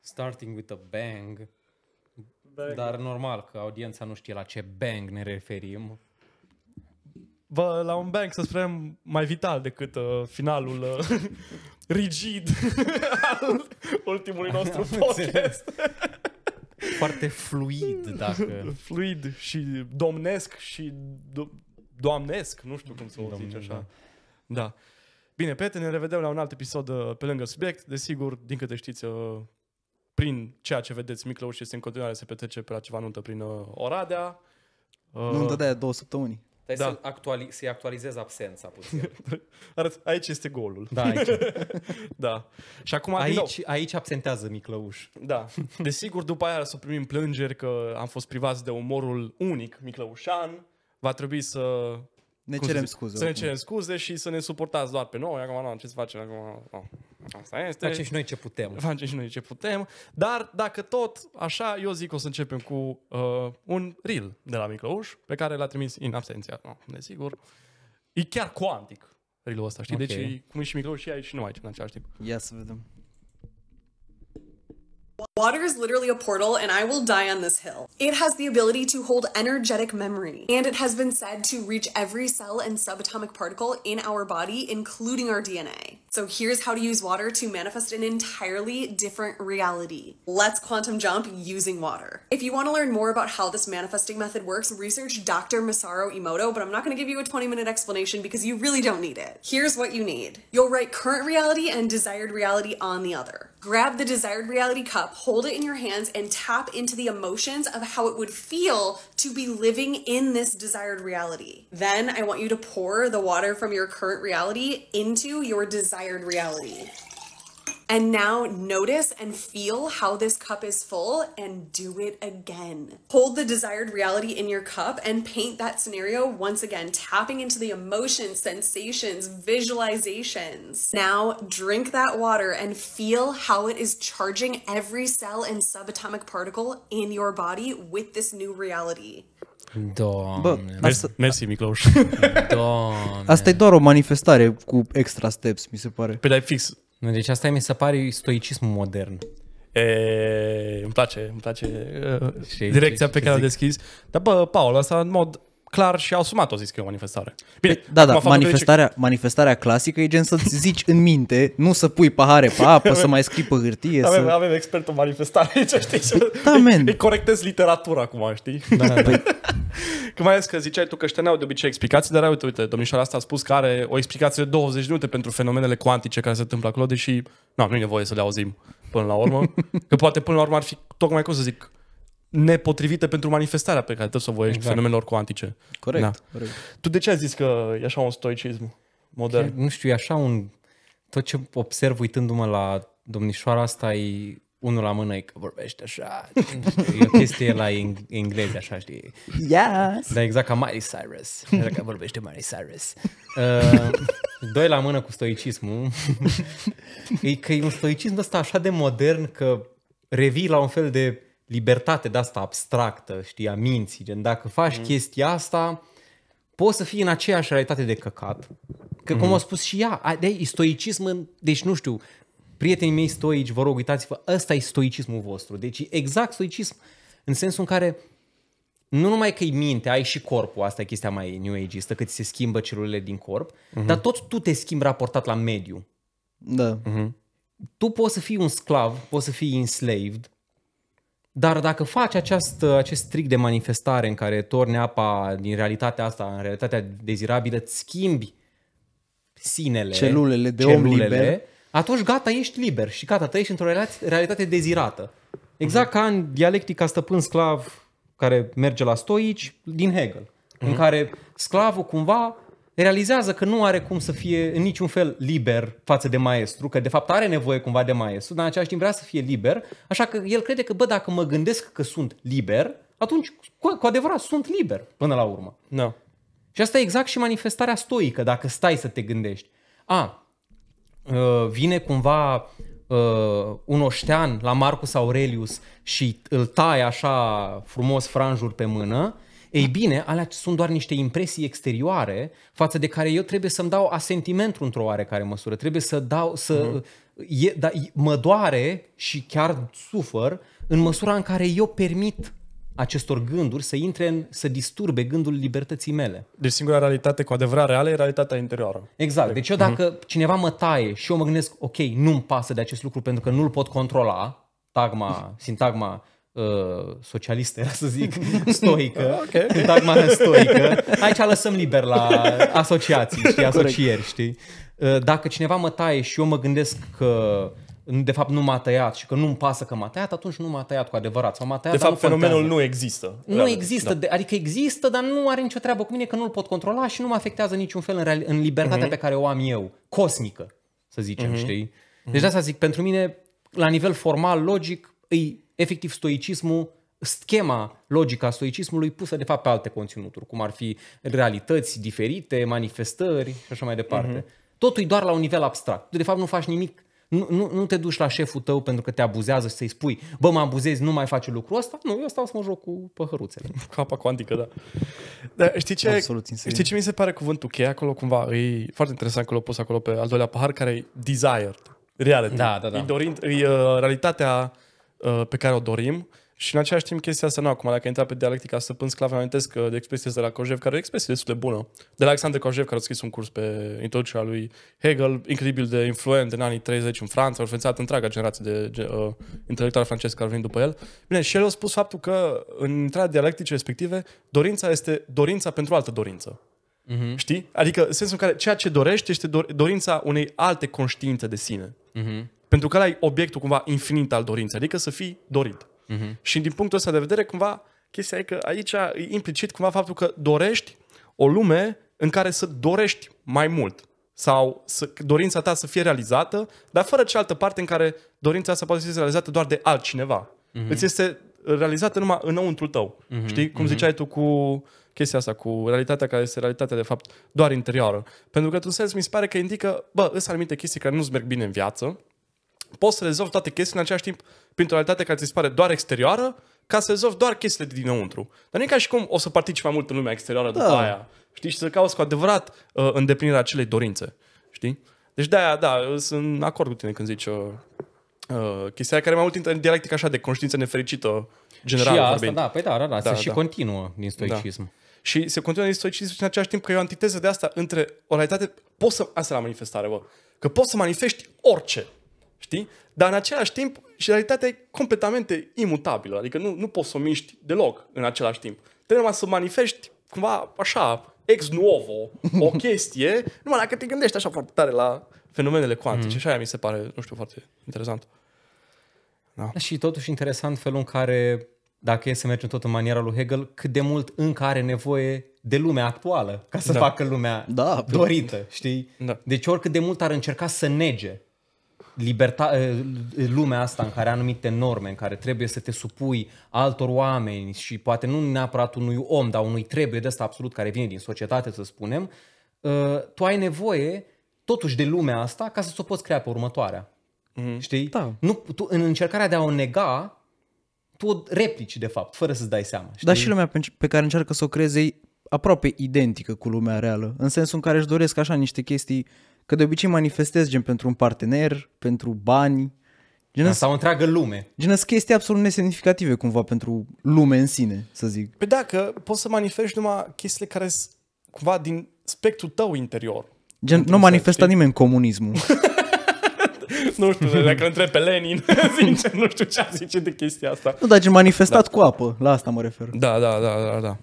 Starting with a bang. bang. Dar normal că audiența nu știe la ce bang ne referim. Bă, la un bang, să spunem, mai vital decât uh, finalul uh, rigid al ultimului ah, nostru Am podcast. Foarte fluid, dacă... Fluid și domnesc și do- doamnesc, nu știu cum să o zici așa. Da. da. Bine, prieteni, ne revedem la un alt episod uh, pe lângă subiect. Desigur, din câte știți, uh, prin ceea ce vedeți, Miclăuș este în continuare se petrece pe la ceva nuntă prin uh, Oradea. Nuntă de două săptămâni. Trebuie da. să-i actuali- să actualizez absența puțin. aici este golul. Da, aici. da. Și acum, aici, nou, aici absentează Miclăuș. Da. Desigur, după aia să primim plângeri că am fost privați de umorul unic miclăușan. Va trebui să ne cum cerem scuze. Să ne cerem scuze și să ne suportați doar pe noi. Acum, nu, ce să facem? Acum, nu. Asta este. Facem și noi ce putem. Facem și noi ce putem. Dar dacă tot, așa, eu zic că o să începem cu uh, un reel de la Miclăuș, pe care l-a trimis în absenția, no, desigur. E chiar cuantic reelul ul ăsta, știi? Deci okay. Deci, cum e și Miclăuș și aici și nu aici în același timp. Ia să vedem. Water is literally a portal and I will die on this hill. It has the ability to hold energetic memory and it has been said to reach every cell and subatomic particle in our body, including our DNA. So here's how to use water to manifest an entirely different reality. Let's quantum jump using water. If you want to learn more about how this manifesting method works, research Dr. Masaru Emoto, but I'm not going to give you a 20 minute explanation because you really don't need it. Here's what you need. You'll write current reality and desired reality on the other. Grab the desired reality cup, hold it in your hands, and tap into the emotions of how it would feel to be living in this desired reality. Then I want you to pour the water from your current reality into your desired inspired reality. And now notice and feel how this cup is full and do it again. Hold the desired reality in your cup and paint that scenario once again, tapping into the emotions, sensations, visualizations. Now drink that water and feel how it is charging every cell and subatomic particle in your body with this new reality. Doamne. Bă, asta... Mersi, Doamne. Asta e doar o manifestare cu extra steps, mi se pare. Pe păi, dar fix Deci asta mi se pare stoicism modern. E, îmi place, îmi place uh, direcția ce, pe ce care o deschis. Dar bă, Paul, asta în mod clar și asumat o zis că e o manifestare. Bine, păi, da, da, manifestarea, zice... manifestarea clasică e gen să-ți zici în minte, nu să pui pahare pe apă, să mai scrii pe hârtie. Da, să... Avem, avem expertul manifestare aici, știi? Păi, da, man. Îi corectez literatura acum, știi? Da, da. da. Păi- că mai ales că ziceai tu că ăștia n-au de obicei explicații, dar uite, uite, domnișoara asta a spus că are o explicație de 20 minute pentru fenomenele cuantice care se întâmplă acolo, deși nu, nu e nevoie să le auzim până la urmă. că poate până la urmă ar fi tocmai, cum să zic, nepotrivite pentru manifestarea pe care trebuie să o voiești exact. fenomenelor cuantice. Corect, da. corect. Tu de ce ai zis că e așa un stoicism modern? Că, nu știu, e așa un... Tot ce observ uitându-mă la domnișoara asta e unul la mână e că vorbește așa. E o chestie la engleză, așa, știi? Yes! Da, exact ca Miley Cyrus. Așa că vorbește Miley Cyrus. Uh, doi la mână cu stoicismul. e că e un stoicism ăsta așa de modern că revii la un fel de libertate de asta abstractă, știi, a minții, gen dacă faci mm. chestia asta, poți să fii în aceeași realitate de căcat. Că mm cum a spus și ea, de stoicism, în, deci nu știu, prietenii mei stoici, vă rog, uitați-vă, ăsta e stoicismul vostru. Deci exact stoicism în sensul în care nu numai că-i minte, ai și corpul, asta e chestia mai new ageistă, că ți se schimbă celulele din corp, uh-huh. dar tot tu te schimbi raportat la mediu. Da. Uh-huh. Tu poți să fii un sclav, poți să fii enslaved, dar dacă faci acest, acest trick de manifestare în care torni apa din realitatea asta în realitatea dezirabilă, îți schimbi sinele, celulele de celulele, om liber, atunci gata, ești liber și gata, trăiești într-o realitate dezirată. Exact uh-huh. ca în dialectica stăpân-sclav care merge la stoici din Hegel, uh-huh. în mhm. care sclavul cumva realizează că nu are cum să fie în niciun fel liber față de maestru, că de fapt are nevoie cumva de maestru, dar în același timp vrea să fie liber, așa că el crede că, bă, dacă mă gândesc că sunt liber, atunci cu, cu adevărat sunt liber până la urmă. No. Da. Și asta e exact și manifestarea stoică, dacă stai să te gândești. A, uh, vine cumva uh, un oștean la Marcus Aurelius și îl taie așa frumos franjuri pe mână ei bine, alea sunt doar niște impresii exterioare față de care eu trebuie să-mi dau asentiment într-o oarecare măsură. Trebuie să dau, să... Mm-hmm. E, da, mă doare și chiar sufăr în măsura în care eu permit acestor gânduri să intre în, să disturbe gândul libertății mele. Deci singura realitate cu adevărat reală e realitatea interioară. Exact. Deci eu mhm. dacă uh-huh. cineva mă taie și eu mă gândesc, ok, nu-mi pasă de acest lucru pentru că nu-l pot controla, tagma, sintagma uh, socialistă, era să zic, stoică, ah, okay. dagmană stoică. Aici lăsăm liber la asociații, știi, asocieri, știi. Uh, dacă cineva mă taie și eu mă gândesc că de fapt nu m-a tăiat și că nu-mi pasă că m-a tăiat, atunci nu m-a tăiat cu adevărat. Sau m-a tăiat, de fapt, nu fenomenul contează. nu există. Nu realmente. există, da. adică există, dar nu are nicio treabă cu mine că nu-l pot controla și nu mă afectează niciun fel în, real, în libertatea uh-huh. pe care o am eu, cosmică, să zicem, uh-huh. știi? Mhm. Deci de asta zic, pentru mine, la nivel formal, logic, îi efectiv stoicismul schema, logica stoicismului pusă de fapt pe alte conținuturi, cum ar fi realități diferite, manifestări și așa mai departe. Uh-huh. Totul e doar la un nivel abstract. Tu de fapt nu faci nimic, nu, nu, nu te duci la șeful tău pentru că te abuzează și să-i spui, bă, mă abuzezi, nu mai faci lucrul ăsta? Nu, eu stau să mă joc cu păhăruțele. Capa cuantică, da. Dar știi ce, Absolut, știi ce mi se pare cuvântul cheie acolo cumva? E foarte interesant că l-au pus acolo pe al doilea pahar, care e desire, reality. Da, da, da. E, dorind, e uh, realitatea Uh, pe care o dorim. Și în același timp chestia asta, nu, acum, dacă intra pe dialectica să pun sclav, amintesc uh, de expresie de la Kojev, care e o expresie destul de bună, de la Alexandre Kojev, care a scris un curs pe introducerea lui Hegel, incredibil de influent în anii 30 în Franța, a influențat întreaga generație de uh, intelectuali francezi care au venit după el. Bine, și el a spus faptul că în intrarea dialectice respective, dorința este dorința pentru altă dorință. Uh-huh. Știi? Adică, în sensul în care ceea ce dorești este dorința unei alte conștiințe de sine. Uh-huh. Pentru că ăla obiectul cumva infinit al dorinței, adică să fii dorit. Uh-huh. Și din punctul ăsta de vedere, cumva, chestia e că aici e implicit cumva faptul că dorești o lume în care să dorești mai mult sau să, dorința ta să fie realizată, dar fără cealaltă parte în care dorința asta poate fi realizată doar de altcineva. Uh-huh. Îți este realizată numai înăuntru tău. Uh-huh. Știi? Cum uh-huh. ziceai tu cu chestia asta, cu realitatea care este realitatea de fapt doar interioară. Pentru că, într-un sens, mi se pare că indică, bă, sunt anumite chestii care nu-ți merg bine în viață, poți să rezolvi toate chestiile în același timp printr-o realitate care ți se pare doar exterioară, ca să rezolvi doar chestiile de dinăuntru. Dar nu e ca și cum o să participi mai mult în lumea exterioară da. după aia. Știi? Și să cauți cu adevărat uh, îndeplinirea acelei dorințe. Știi? Deci de-aia, da, sunt în acord cu tine când zici uh, uh, chestia care mai mult intră în dialectică așa de conștiință nefericită general. Și asta, vorbind. da, păi da, da, da, da se da. și continuă din da. stoicism. Da. Și se continuă din stoicism și în același timp că e o antiteză de asta între o realitate, poți să, asta la manifestare, bă, că poți să manifesti orice. Știi? Dar în același timp și realitatea e completamente imutabilă. Adică nu, nu poți să o miști deloc în același timp. Trebuie numai să manifesti cumva așa, ex novo, o chestie, numai dacă te gândești așa foarte tare la fenomenele cuantice. Mm. Și aia mi se pare, nu știu, foarte interesant. Da. da. Și totuși interesant felul în care, dacă e să mergem tot în maniera lui Hegel, cât de mult încă are nevoie de lumea actuală ca să da. facă lumea da, dorită, știi? Da. Deci oricât de mult ar încerca să nege liberta- eh, lumea asta în care anumite norme, în care trebuie să te supui altor oameni și poate nu neapărat unui om, dar unui trebuie de asta absolut care vine din societate, să spunem, eh, tu ai nevoie totuși de lumea asta ca să ți-o poți crea pe următoarea. Mm-hmm. Știi? Da. Nu, tu, în încercarea de a o nega, tu o replici, de fapt, fără să-ți dai seama. Știi? Dar și lumea pe care încearcă să o creeze aproape identică cu lumea reală, în sensul în care își doresc așa niște chestii uh, Că de obicei manifestez gen pentru un partener, pentru bani, Genă, da, sau întreagă lume. Genă chestii absolut nesemnificative cumva pentru lume în sine, să zic. Păi da, că poți să manifesti numai chestiile care sunt cumva din spectrul tău interior. Gen, nu manifesta nimeni comunismul. nu știu, dacă întreb pe Lenin, sincer, nu știu ce a zice de chestia asta. Nu, dar gen manifestat da. cu apă, la asta mă refer. Da, da, da, da, da.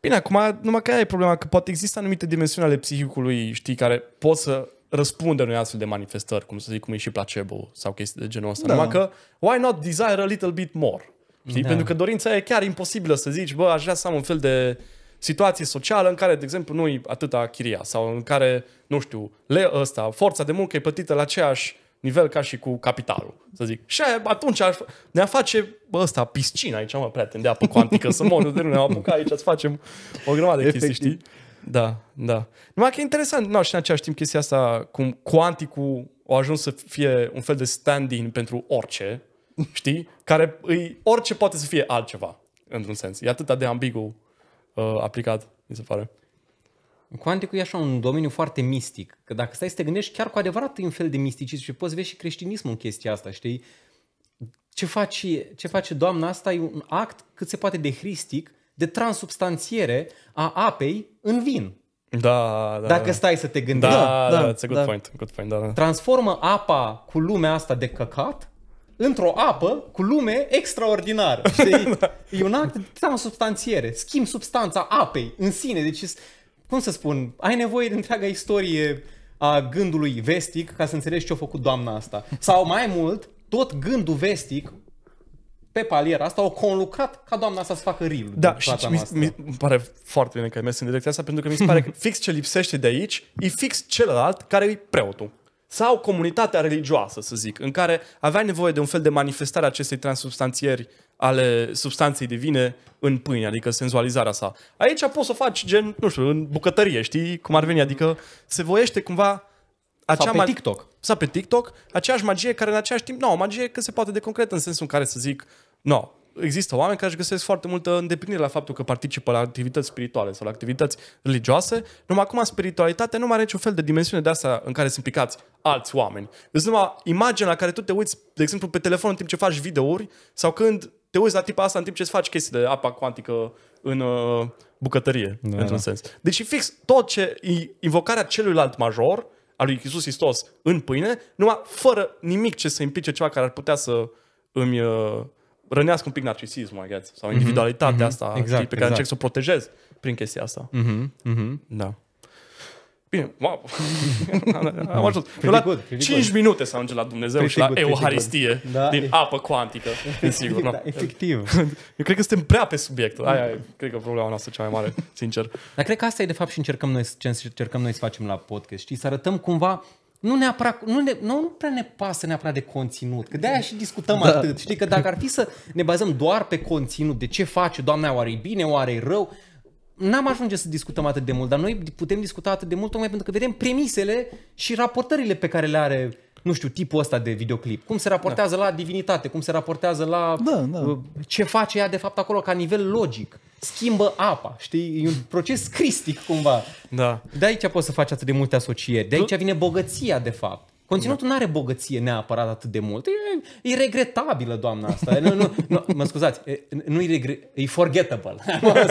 Bine, acum numai că aia e problema, că poate există anumite dimensiuni ale psihicului, știi, care pot să răspundă unui astfel de manifestări, cum să zic, cum e și placebo sau chestii de genul ăsta. Da. Numai că, why not desire a little bit more? Știi? Da. Pentru că dorința e chiar imposibilă să zici, bă, aș vrea să am un fel de situație socială în care, de exemplu, nu-i atâta chiria sau în care, nu știu, le ăsta, forța de muncă e plătită la aceeași nivel ca și cu capitalul, să zic. Și atunci aș, ne-a face bă, ăsta, piscina aici, mă, prieten, de apă cuantică, să mor, de nu ne-am apucat aici, să facem o grămadă de Efectiv. chestii, știi? Da, da. Numai că e interesant, nu, și în același timp chestia asta, cum cuanticul a ajuns să fie un fel de stand-in pentru orice, știi? Care îi, orice poate să fie altceva, într-un sens. E atât de ambigu uh, aplicat, mi se pare. Cuanticul e așa un domeniu foarte mistic, că dacă stai să te gândești, chiar cu adevărat e un fel de misticism și poți vezi și creștinismul în chestia asta, știi? Ce face, ce face doamna asta e un act cât se poate de hristic, de transubstanțiere a apei în vin. Da, da. Dacă da. stai să te gândești. Da, da, da, da, it's a good da. point. Good point da, da. Transformă apa cu lumea asta de căcat într-o apă cu lume extraordinară. Știi? da. E un act de transubstanțiere. Schimb substanța apei în sine. Deci cum să spun, ai nevoie de întreaga istorie a gândului vestic ca să înțelegi ce a făcut doamna asta. Sau mai mult, tot gândul vestic pe paliera asta, au conlucrat ca doamna asta să facă reel. Da, și mi, mi, mi pare foarte bine că ai mers în direcția asta, pentru că mi se pare că fix ce lipsește de aici e fix celălalt care e preotul sau comunitatea religioasă, să zic, în care avea nevoie de un fel de manifestare a acestei transubstanțieri ale substanței divine în pâine, adică senzualizarea sa. Aici poți să faci gen, nu știu, în bucătărie, știi cum ar veni, adică se voiește cumva acea sau pe TikTok. Sau pe TikTok, aceeași magie care în același timp, nu, o magie că se poate de concret în sensul în care să zic, nu, există oameni care își găsesc foarte multă îndeplinire la faptul că participă la activități spirituale sau la activități religioase. Numai acum spiritualitatea nu mai are niciun fel de dimensiune de asta în care sunt implicați alți oameni. Deci numai imaginea la care tu te uiți, de exemplu, pe telefon în timp ce faci videouri sau când te uiți la tipa asta în timp ce îți faci chestii de apa cuantică în uh, bucătărie, da, într-un da. sens. Deci fix tot ce e invocarea celuilalt major, al lui Iisus Hristos, în pâine, numai fără nimic ce să implice ceva care ar putea să îmi... Uh, rănească un pic narcisismul, I guess, sau mhm. individualitatea mm-hmm. asta exact, știi, pe exact. care încerc să o protejez prin chestia asta. Mm-hmm. Mm-hmm. Da. Bine, wow. am ajuns. Pretty la 5 good. minute să ajungem la Dumnezeu pretty și good, la Euharistie da, din e... apă cuantică. Sigur, da, efectiv. Eu cred că suntem prea pe subiectul. Aia e, cred că problema noastră cea mai mare, sincer. Dar cred că asta e de fapt și încercăm noi, ce încercăm noi să facem la podcast, știi? Să arătăm cumva nu, neapărat, nu, ne, nu, nu prea ne pasă neapărat de conținut, că de-aia și discutăm da. atât. Știi că dacă ar fi să ne bazăm doar pe conținut, de ce face doamna, oare e bine, oare e rău, n-am ajunge să discutăm atât de mult, dar noi putem discuta atât de mult tocmai pentru că vedem premisele și raportările pe care le are nu știu, tipul ăsta de videoclip. Cum se raportează da. la divinitate, cum se raportează la da, da. Uh, ce face ea de fapt acolo ca nivel logic. Schimbă apa, știi? E un proces cristic cumva. Da. De aici poți să faci atât de multe asocieri. De aici vine bogăția de fapt. Conținutul da. nu are bogăție neapărat atât de mult. E, e regretabilă doamna asta. nu, nu, nu, mă scuzați, nu e, regre, e forgettable.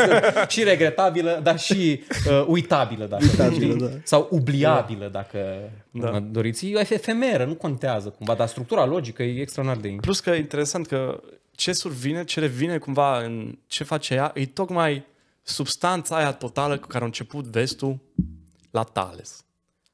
și regretabilă, dar și uh, uitabilă, dacă uitabilă, da. Sau ubliabilă, da. dacă da. doriți. E efemeră, nu contează cumva, dar structura logică e extraordinar de Plus că e interesant că ce survine, ce revine cumva în ce face ea, e tocmai substanța aia totală cu care a început vestul la Tales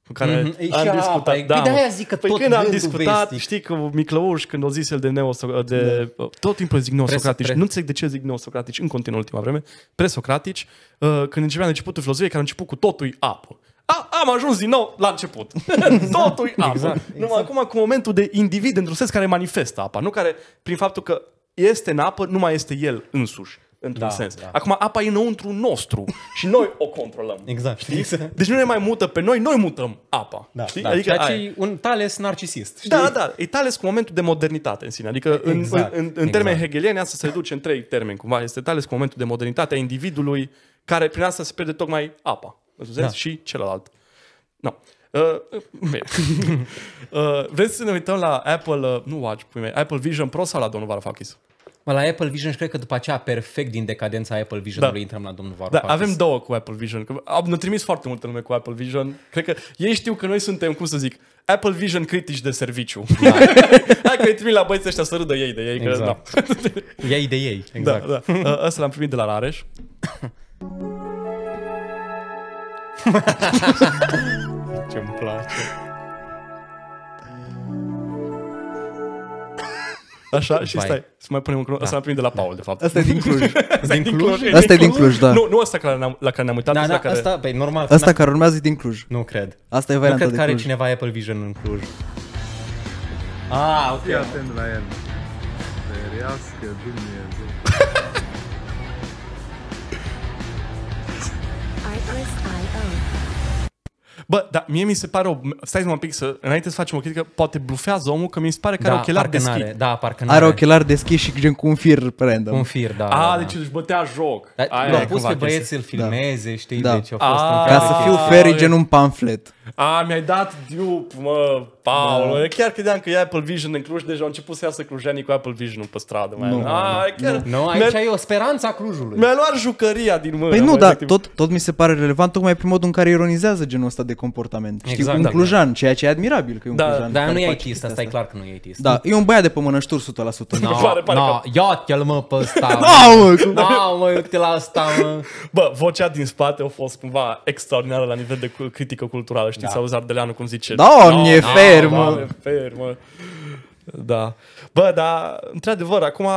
cu care mm-hmm. am discutat. Apa, da, păi de-aia zic că păi tot când am discutat, vestic. știi, că Miclăuș, când o zis el de, neo de da. tot timpul zic neosocratici, pre... nu înțeleg de ce zic neosocratici în continuu ultima vreme, presocratici, uh, când începea începutul filozofiei, care a început cu totul apă. A, am ajuns din nou la început. totul apă. Exact, exact. Numai acum cu momentul de individ într-un sens care manifestă apa, nu care, prin faptul că este în apă, nu mai este el însuși într-un da, sens. Da. Acum apa e înăuntru nostru și noi o controlăm. Exact. Știi? Deci nu ne mai mută pe noi, noi mutăm apa. Da, știi? Da. Adică Ceea ce e un Tales narcisist. Da, știi? Da, da. E Tales cu momentul de modernitate în sine. Adică exact. în, în, în, în exact. termeni exact. asta se reduce în trei termeni cumva. Este Tales cu momentul de modernitate a individului care prin asta se pierde tocmai apa. Da. Și celălalt. No. Uh, uh, uh vreți să ne uităm la Apple, uh, nu Watch, pui mei, Apple Vision Pro sau la domnul Varoufakis? Mă, la Apple Vision și cred că după aceea perfect din decadența Apple Vision da. intrăm la domnul Varoufakis. Da, avem două cu Apple Vision. Că trimis foarte multă lume cu Apple Vision. Cred că ei știu că noi suntem, cum să zic, Apple Vision critici de serviciu. Da. Hai că îi trimit la băieții ăștia să râdă ei de ei. Exact. Că, da. ei de ei, da, exact. Da, da. Ă, asta l-am primit de la Rareș. Ce-mi place. Așa, și stai, să mai punem un cron, da. asta l-am primit de la da, Paul, de fapt. Asta e din Cluj. din Cluj? Asta e din deci Cluj, da. Nu, nu asta care la, la care ne-am uitat. Da, da, care... asta, băi, normal. Asta care urmează e din Cluj. Nu cred. Asta e varianta nu cred că are cineva Apple Vision în Cluj. Ah, ok. Fii atent la el. Ferească Dumnezeu. Artless.io Bă, dar mie mi se pare o... Stai un pic să... Înainte să facem o critică, poate blufează omul că mi se pare că da, are ochelar deschis. Are, da, parcă n-are. Da, are ochelar deschis și gen cu un fir random. Un fir, da. A, da, da. deci da. își bătea joc. Dar l-a pus pe băieți să-l filmeze, da. știi? Da. Deci a fost a, Ca să fiu fair, gen un pamflet. A, mi-ai dat dup, mă, Paul. Da. Chiar credeam că e Apple Vision în Cluj, deja deci au început să iasă clujenii cu Apple Vision pe stradă. Nu, A, chiar... nu, nu, aici e o a Clujului. Mi-a luat jucăria din mână. Păi nu, dar tot, tot mi se pare relevant tocmai prin modul în care ironizează genul ăsta de comportament. Știi, exact, un da, clujan, ceea ce e admirabil că e un da, clujan. Dar nu e aitist, asta e clar că nu e aitist. Da, e un băiat de pe mănășturi 100%. No, pare, pare no, că... ia-te-l mă pe ăsta. no, mă, no, mă, uite la asta, mă. Bă, vocea din spate a fost cumva extraordinară la nivel de critică culturală știți, da. auzi Ardeleanu cum zice. Da, no, fermă! Doamne, fermă! Da. Bă, dar, într-adevăr, acum,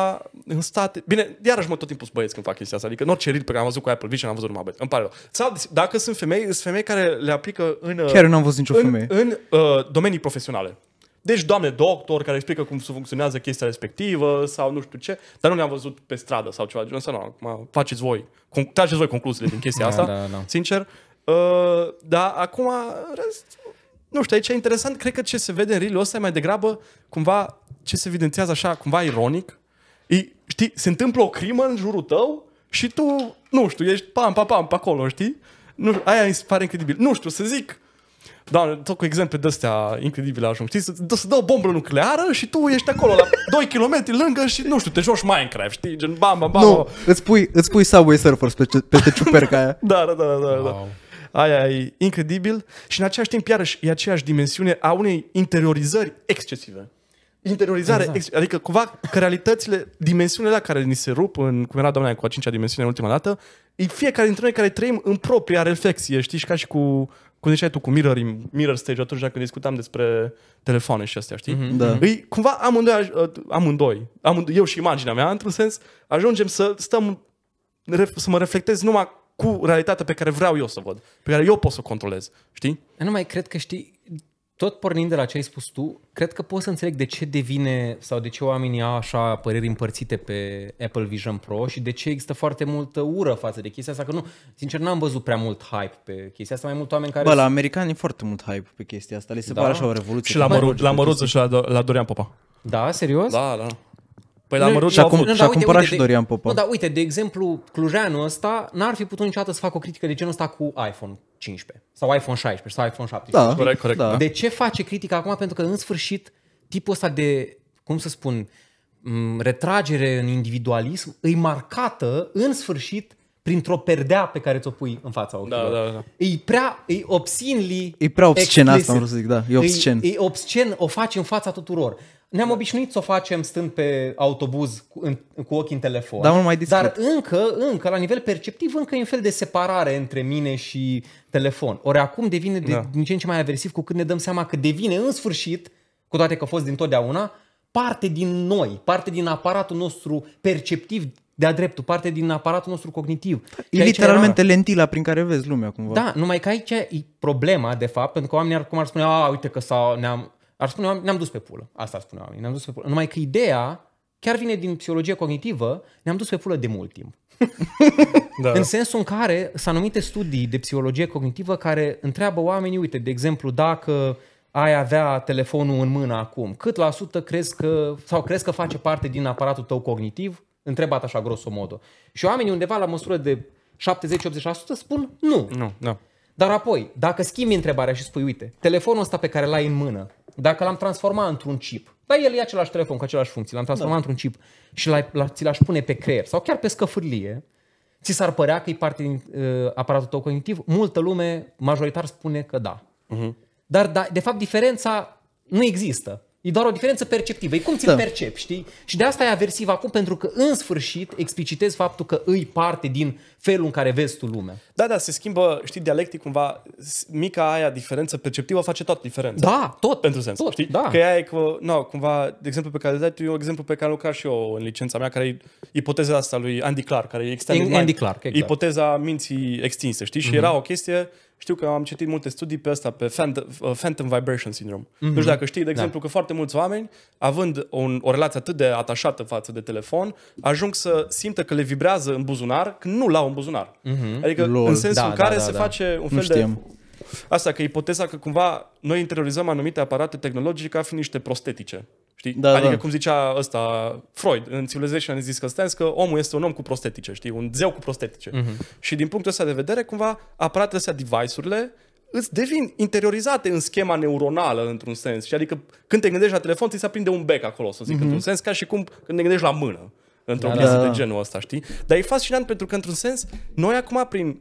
în state... Bine, iarăși mă tot timpul băieți când fac chestia asta. Adică în orice reel pe care am văzut cu Apple Vision, am văzut numai băieți. Îmi pare rău. Sau, dacă sunt femei, sunt femei care le aplică în... Uh, Chiar nu am văzut nicio femeie. În uh, domenii profesionale. Deci, doamne doctor, care explică cum funcționează chestia respectivă sau nu știu ce, dar nu le-am văzut pe stradă sau ceva de genul ăsta. Nu, acum faceți voi, con- trageți voi concluziile din chestia da, asta, da, da, da. sincer. Uh, Uh, dar da, acum, rest, nu știu, aici e interesant, cred că ce se vede în rilul ăsta e mai degrabă cumva ce se evidențiază așa, cumva ironic. E, știi, se întâmplă o crimă în jurul tău și tu, nu știu, ești pam, pam, pam, pe acolo, știi? Nu, aia mi se pare incredibil. Nu știu, să zic, da, tot cu exemple de-astea incredibile ajung. Știi, să, să dă o bombă nucleară și tu ești acolo la 2 km lângă și, nu știu, te joci Minecraft, știi, gen bam, bam, bam. Nu, îți pui, îți pui Subway Surfers peste, peste ciuperca aia. da, da, da, da, da aia e incredibil și în același timp iarăși e aceeași dimensiune a unei interiorizări excesive. Interiorizare, exact. ex- adică cumva că realitățile, dimensiunile la care ni se rup, în, cum era doamna cu a cincea dimensiune ultima dată, e fiecare dintre noi care trăim în propria reflexie, știi, și ca și cu cum ziceai tu cu mirror, mirror stage atunci când discutam despre telefoane și astea, știi? Mm-hmm. Da. Îi, cumva amândoi, ă, amândoi, amândoi, eu și imaginea mea, într-un sens, ajungem să stăm să mă reflectez numai cu realitatea pe care vreau eu să văd, pe care eu pot să o controlez, știi? Eu nu mai cred că știi, tot pornind de la ce ai spus tu, cred că pot să înțeleg de ce devine sau de ce oamenii au așa păreri împărțite pe Apple Vision Pro și de ce există foarte multă ură față de chestia asta, că nu, sincer n-am văzut prea mult hype pe chestia asta, mai mult oameni care... Bă, la americani e foarte mult hype pe chestia asta, le se da. pare așa o revoluție. Și la, măru- la Măruță și la, Do- la Dorian Popa. Da, serios? Da, da. Păi l-am Mărut și acum, nu, și-a da, cumpărat uite, și Dorian Popa. Nu, dar uite, de exemplu, clujeanul ăsta n-ar fi putut niciodată să facă o critică de genul ăsta cu iPhone 15 sau iPhone 16 sau iPhone 17. Da, corect, corect. Da. da. De ce face critică acum? Pentru că, în sfârșit, tipul ăsta de, cum să spun, retragere în individualism, îi marcată, în sfârșit, printr-o perdea pe care ți-o pui în fața da, ochilor. Da, da, da. E prea, e obscenly... E prea obscen explicit. asta, vrut să zic, da, e obscen. E, e obscen, o faci în fața tuturor. Ne-am obișnuit să o facem stând pe autobuz cu, în, cu ochii în telefon. Dar, mai Dar încă, încă, la nivel perceptiv, încă e un fel de separare între mine și telefon. Ori acum devine de, da. din ce în ce mai aversiv cu cât ne dăm seama că devine în sfârșit, cu toate că a fost dintotdeauna, parte din noi, parte din aparatul nostru perceptiv de-a dreptul, parte din aparatul nostru cognitiv. E literalmente era... lentila prin care vezi lumea cumva. Da, numai că aici e problema, de fapt, pentru că oamenii ar, cum ar spune, a, uite că s-a, ne-am, ar spune oameni, ne-am dus pe pulă. Asta spune oamenii, ne-am dus pe pulă. Numai că ideea chiar vine din psihologia cognitivă, ne-am dus pe pulă de mult timp. da. în sensul în care sunt anumite studii de psihologie cognitivă care întreabă oamenii, uite, de exemplu, dacă ai avea telefonul în mână acum, cât la sută crezi că, sau crezi că face parte din aparatul tău cognitiv? Întrebat așa grosomodo. Și oamenii undeva la măsură de 70-80% spun nu. Nu, da. Dar apoi, dacă schimbi întrebarea și spui, uite, telefonul ăsta pe care l-ai în mână, dacă l-am transformat într-un chip, da, el e același telefon cu același funcție, l-am transformat da. într-un chip și l-ai, la, ți l-aș pune pe creier sau chiar pe scăfârlie, ți s-ar părea că e parte din uh, aparatul tău cognitiv? Multă lume, majoritar, spune că da. Uh-huh. Dar, da, de fapt, diferența nu există. E doar o diferență perceptivă. E cum ți-l da. percepi, știi? Și de asta e aversiv acum, pentru că în sfârșit explicitezi faptul că îi parte din felul în care vezi tu lumea. Da, da, se schimbă, știi, dialectic cumva, mica aia diferență perceptivă face tot diferența. Da, tot. Pentru sens, tot, știi? Da. Că aia e cu, no, cumva, de exemplu pe care le dai tu, e un exemplu pe care am lucrat și eu în licența mea, care e ipoteza asta lui Andy Clark, care e extinsă. Andy Clark, exact. ipoteza minții extinse, știi? Și mm-hmm. era o chestie știu că am citit multe studii pe asta, pe Phantom uh, Vibration Syndrome. Mm-hmm. Nu știu dacă știi, de da. exemplu, da. că foarte mulți oameni, având un, o relație atât de atașată față de telefon, ajung să simtă că le vibrează în buzunar când nu l-au în buzunar. Mm-hmm. Adică Lol. în sensul da, în da, care da, da, se da. face un fel nu de... Asta, că ipoteza că cumva noi interiorizăm anumite aparate tehnologice ca fiind niște prostetice. Știi? Da, adică, da. cum zicea ăsta Freud, în Civilization a zis că omul este un om cu prostetice, știi? Un zeu cu prostetice. Uh-huh. Și din punctul ăsta de vedere, cumva, aparatele astea, device-urile, îți devin interiorizate în schema neuronală, într-un sens. Și adică, când te gândești la telefon, ți se aprinde un bec acolo, să zic, uh-huh. într-un sens, ca și cum când te gândești la mână, într-o da, chestie da, da. de genul ăsta, știi? Dar e fascinant pentru că, într-un sens, noi acum, prin...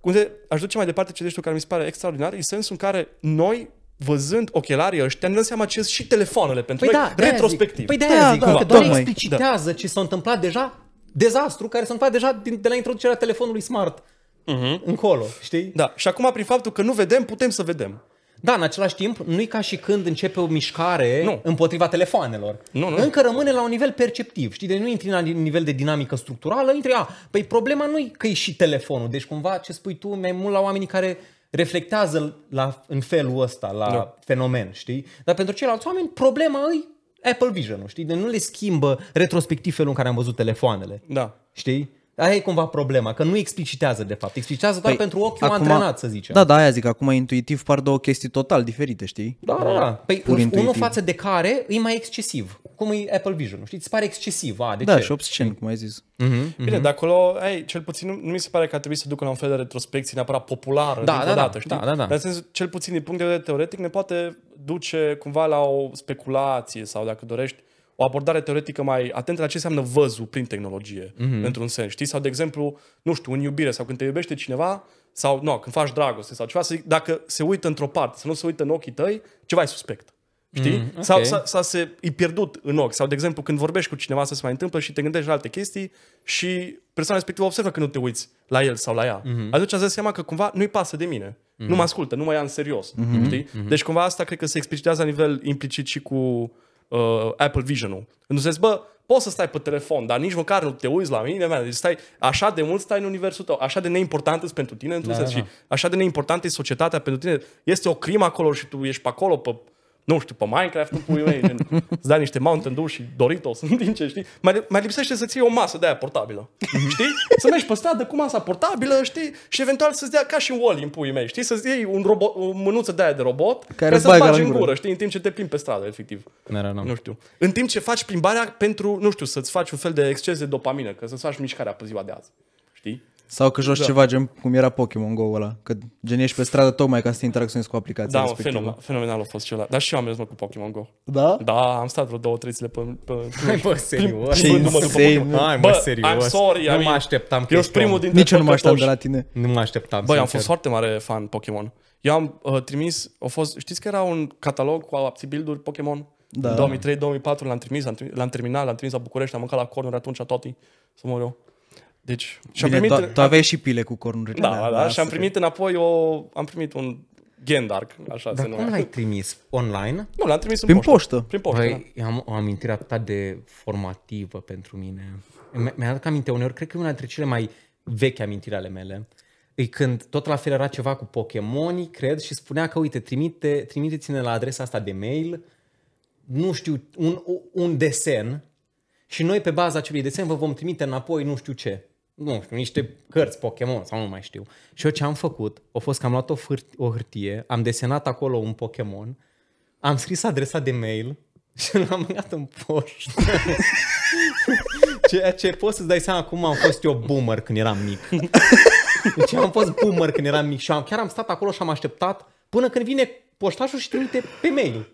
Unde aș duce mai departe ce tu care mi se pare extraordinar, e sensul în care noi văzând ochelarii ăștia, ne dăm seama ce și telefoanele pentru păi noi, da, retrospectiv. Păi de-aia da, zic, da, da, doar explicitează da. ce s-a întâmplat deja, dezastru care s-a întâmplat deja de la introducerea telefonului smart uh-huh. încolo, știi? Da, și acum prin faptul că nu vedem, putem să vedem. Da, în același timp, nu e ca și când începe o mișcare nu. împotriva telefoanelor. Nu, nu. Încă rămâne la un nivel perceptiv, știi? Deci nu intri la nivel de dinamică structurală, intri, a, păi problema nu e că e și telefonul. Deci cumva ce spui tu mai mult la oamenii care reflectează la, în felul ăsta la da. fenomen, știi? Dar pentru ceilalți oameni problema e Apple Vision, știi? De nu le schimbă retrospectiv felul în care am văzut telefoanele. Da. Știi? Aia e cumva problema, că nu explicitează de fapt. Explicitează doar păi, pentru ochiul acum, antrenat, să zicem. Da, da, aia zic. Acum intuitiv par două chestii total diferite, știi? Da, da, da. Păi Pur unul intuitiv. față de care e mai excesiv. Cum e Apple Vision, știi? Îți pare excesiv. A, de da, ce? și obscen, cum ai zis. Uh-huh, Bine, huh Bine, de acolo, ei, cel puțin nu, nu mi se pare că ar trebui să ducă la un fel de retrospecție neapărat populară da, da, da, dată, știi? Da, da, da. Dar în sens, cel puțin din punct de vedere teoretic ne poate duce cumva la o speculație sau dacă dorești o abordare teoretică mai atentă la ce înseamnă văzul prin tehnologie, mm-hmm. într-un sens, știi? Sau, de exemplu, nu știu, în iubire sau când te iubește cineva, sau, nu, când faci dragoste sau ceva, să, dacă se uită într-o parte, să nu se uită în ochii tăi, ceva e suspect. Știi? Mm, okay. Sau, sau, sau se e pierdut în ochi. Sau, de exemplu, când vorbești cu cineva, să se mai întâmplă și te gândești la alte chestii și persoana respectivă observă că nu te uiți la el sau la ea. Mm-hmm. Atunci îți dai seama că cumva nu-i pasă de mine. Mm-hmm. Nu mhm. mă ascultă, nu mă ia în serios. Mm-hmm. Știi? Mm-hmm. Deci, cumva, asta cred că se explicitează la nivel implicit și cu uh, Apple Vision-ul. În sens, bă, poți să stai pe telefon, dar nici măcar nu te uiți la mine, mea. Deci stai, așa de mult stai în universul tău, așa de neimportant este pentru tine, da, da, da. și da. așa de neimportant e societatea pentru tine. Este o crimă acolo și tu ești pe acolo, pe nu știu, pe Minecraft, nu pui mei, îți dai niște Mountain Dew și Doritos, din ce, știi? Mai, mai lipsește să iei o masă de aia portabilă, mhm. știi? Să mergi pe stradă cu masa portabilă, știi? Și eventual să-ți dea ca și un wall în puii mei, știi? Să-ți iei un robot, o mânuță de aia de robot, care, care să-ți bagi în gură, gură, știi? În timp ce te plimbi pe stradă, efectiv. Era, da, nu. Da, da. nu știu. În timp ce faci plimbarea pentru, nu știu, să-ți faci un fel de exces de dopamină, că să-ți faci mișcarea pe ziua de azi, știi? Sau că joci da. ceva gen cum era Pokémon Go ăla, că gen ești pe stradă tocmai ca să te interacționezi cu aplicația da, respectivă. Fenomenal, fenomenal a fost și ăla. Dar și eu am mers mă, cu Pokémon Go. Da? Da, am stat vreo două, trei zile pe... pe, pe Hai, bă, serios? Ce insane. Hai, mă, serios. Bă, I'm sorry, nu mă așteptam că ești primul dintre Nici eu nu mă așteptam de la tine. Nu mă așteptam, Băi, am fost foarte mare fan Pokémon. Eu am uh, trimis, o fost, știți că era un catalog cu build-uri Pokémon? Da. 2003-2004 l-am trimis, l-am, terminat, l-am trimis la București, am mâncat la cornuri atunci toti, să mor eu. Deci, și Bine, am primit... tu, tu aveai și pile cu cornurile. Da, da, da, și am primit înapoi o... Am primit un Gendark, așa Dar se cum l-ai trimis? Online? Nu, l-am trimis prin poștă. poștă. Prin poștă, Păi, da. am o amintire atât de formativă pentru mine. mi dat aminte uneori, cred că e una dintre cele mai vechi amintiri ale mele. E când tot la fel era ceva cu Pokémoni, cred, și spunea că, uite, trimite, trimite-ți-ne la adresa asta de mail, nu știu, un, un desen și noi pe baza acelui desen vă vom trimite înapoi nu știu ce nu știu, niște cărți Pokémon sau nu mai știu. Și eu ce am făcut a fost că am luat o, fârt- o hârtie, am desenat acolo un Pokémon, am scris adresa de mail și l-am băgat în poștă. Ceea ce poți să-ți dai seama cum am fost eu boomer când eram mic. Deci am fost boomer când eram mic și am, chiar am stat acolo și am așteptat până când vine poștașul și trimite pe mail.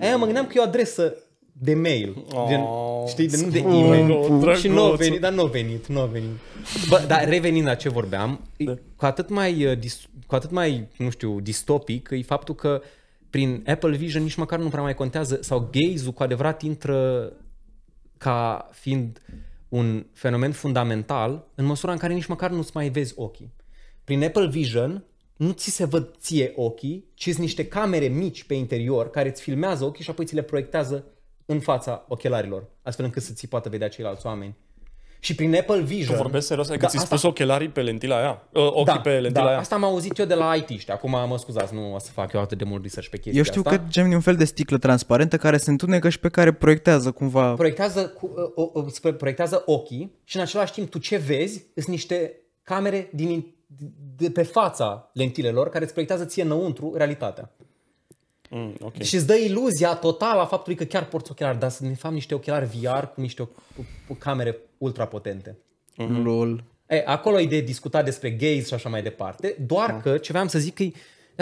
Aia mă gândeam că e o adresă de mail. Oh, gen, știi, de, nu de email, mail oh, Și nu a venit, dar nu a venit, nu a venit. Bă, dar revenind la ce vorbeam, da. cu, atât mai, uh, cu atât mai, nu știu, distopic, e faptul că prin Apple Vision nici măcar nu prea mai contează sau gaze-ul cu adevărat intră ca fiind un fenomen fundamental în măsura în care nici măcar nu-ți mai vezi ochii. Prin Apple Vision nu ți se văd ție ochii, ci sunt niște camere mici pe interior care îți filmează ochii și apoi ți le proiectează în fața ochelarilor, astfel încât să ți poată vedea ceilalți oameni. Și prin Apple Vision... Tu vorbesc serios? Adică da, ți-ai spus asta... ochelarii pe lentila aia? Uh, ochii da, pe lentila da, aia? asta am auzit eu de la it Acum mă scuzați, nu o să fac eu atât de mult research pe chestia Eu știu asta. că Gemini e un fel de sticlă transparentă care se întunecă și pe care proiectează cumva... Proiectează, cu, uh, uh, uh proiectează ochii și în același timp tu ce vezi sunt niște camere din, de pe fața lentilelor care îți proiectează ție înăuntru realitatea. Mm, okay. Și îți dă iluzia totală a faptului că chiar porți ochelari, dar sunt de fapt niște ochelari VR cu niște cu, cu camere ultra potente. Mm-hmm. Lol. E, acolo e de discutat despre gays și așa mai departe, doar da. că ce vreau să zic că de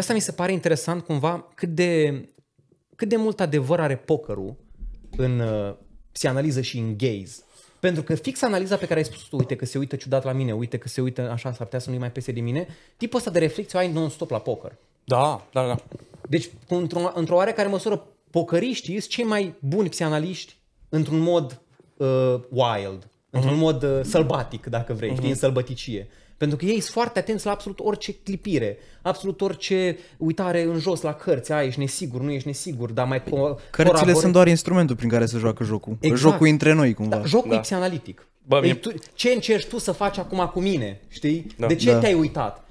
asta mi se pare interesant cumva cât de, cât de mult adevăr are pokerul în uh, se analiză și în gays. Pentru că fix analiza pe care ai spus tu, uite că se uită ciudat la mine, uite că se uită așa, s-ar putea să nu-i mai pese de mine, tipul ăsta de reflecție o ai non-stop la poker. Da, da, da. Deci, într-o, într oarecare măsură, pocăriștii sunt cei mai buni psianaliști într-un mod uh, wild, uh-huh. într-un mhm. mod uh, sălbatic, dacă vrei, uh-huh. știi, în mhm. sălbăticie. Pentru că ei sunt foarte atenți la absolut orice clipire, absolut orice uitare în jos la cărți, Ai ești nesigur, nu ești nesigur, dar mai... Păi, cărțile corabore... sunt doar instrumentul prin care se joacă jocul. Exact. Jocul între noi, cumva. Da, jocul da. e psianalitic. Bă, mie... Ei, tu, ce încerci tu să faci acum cu mine, știi? Da. De ce da. te-ai uitat?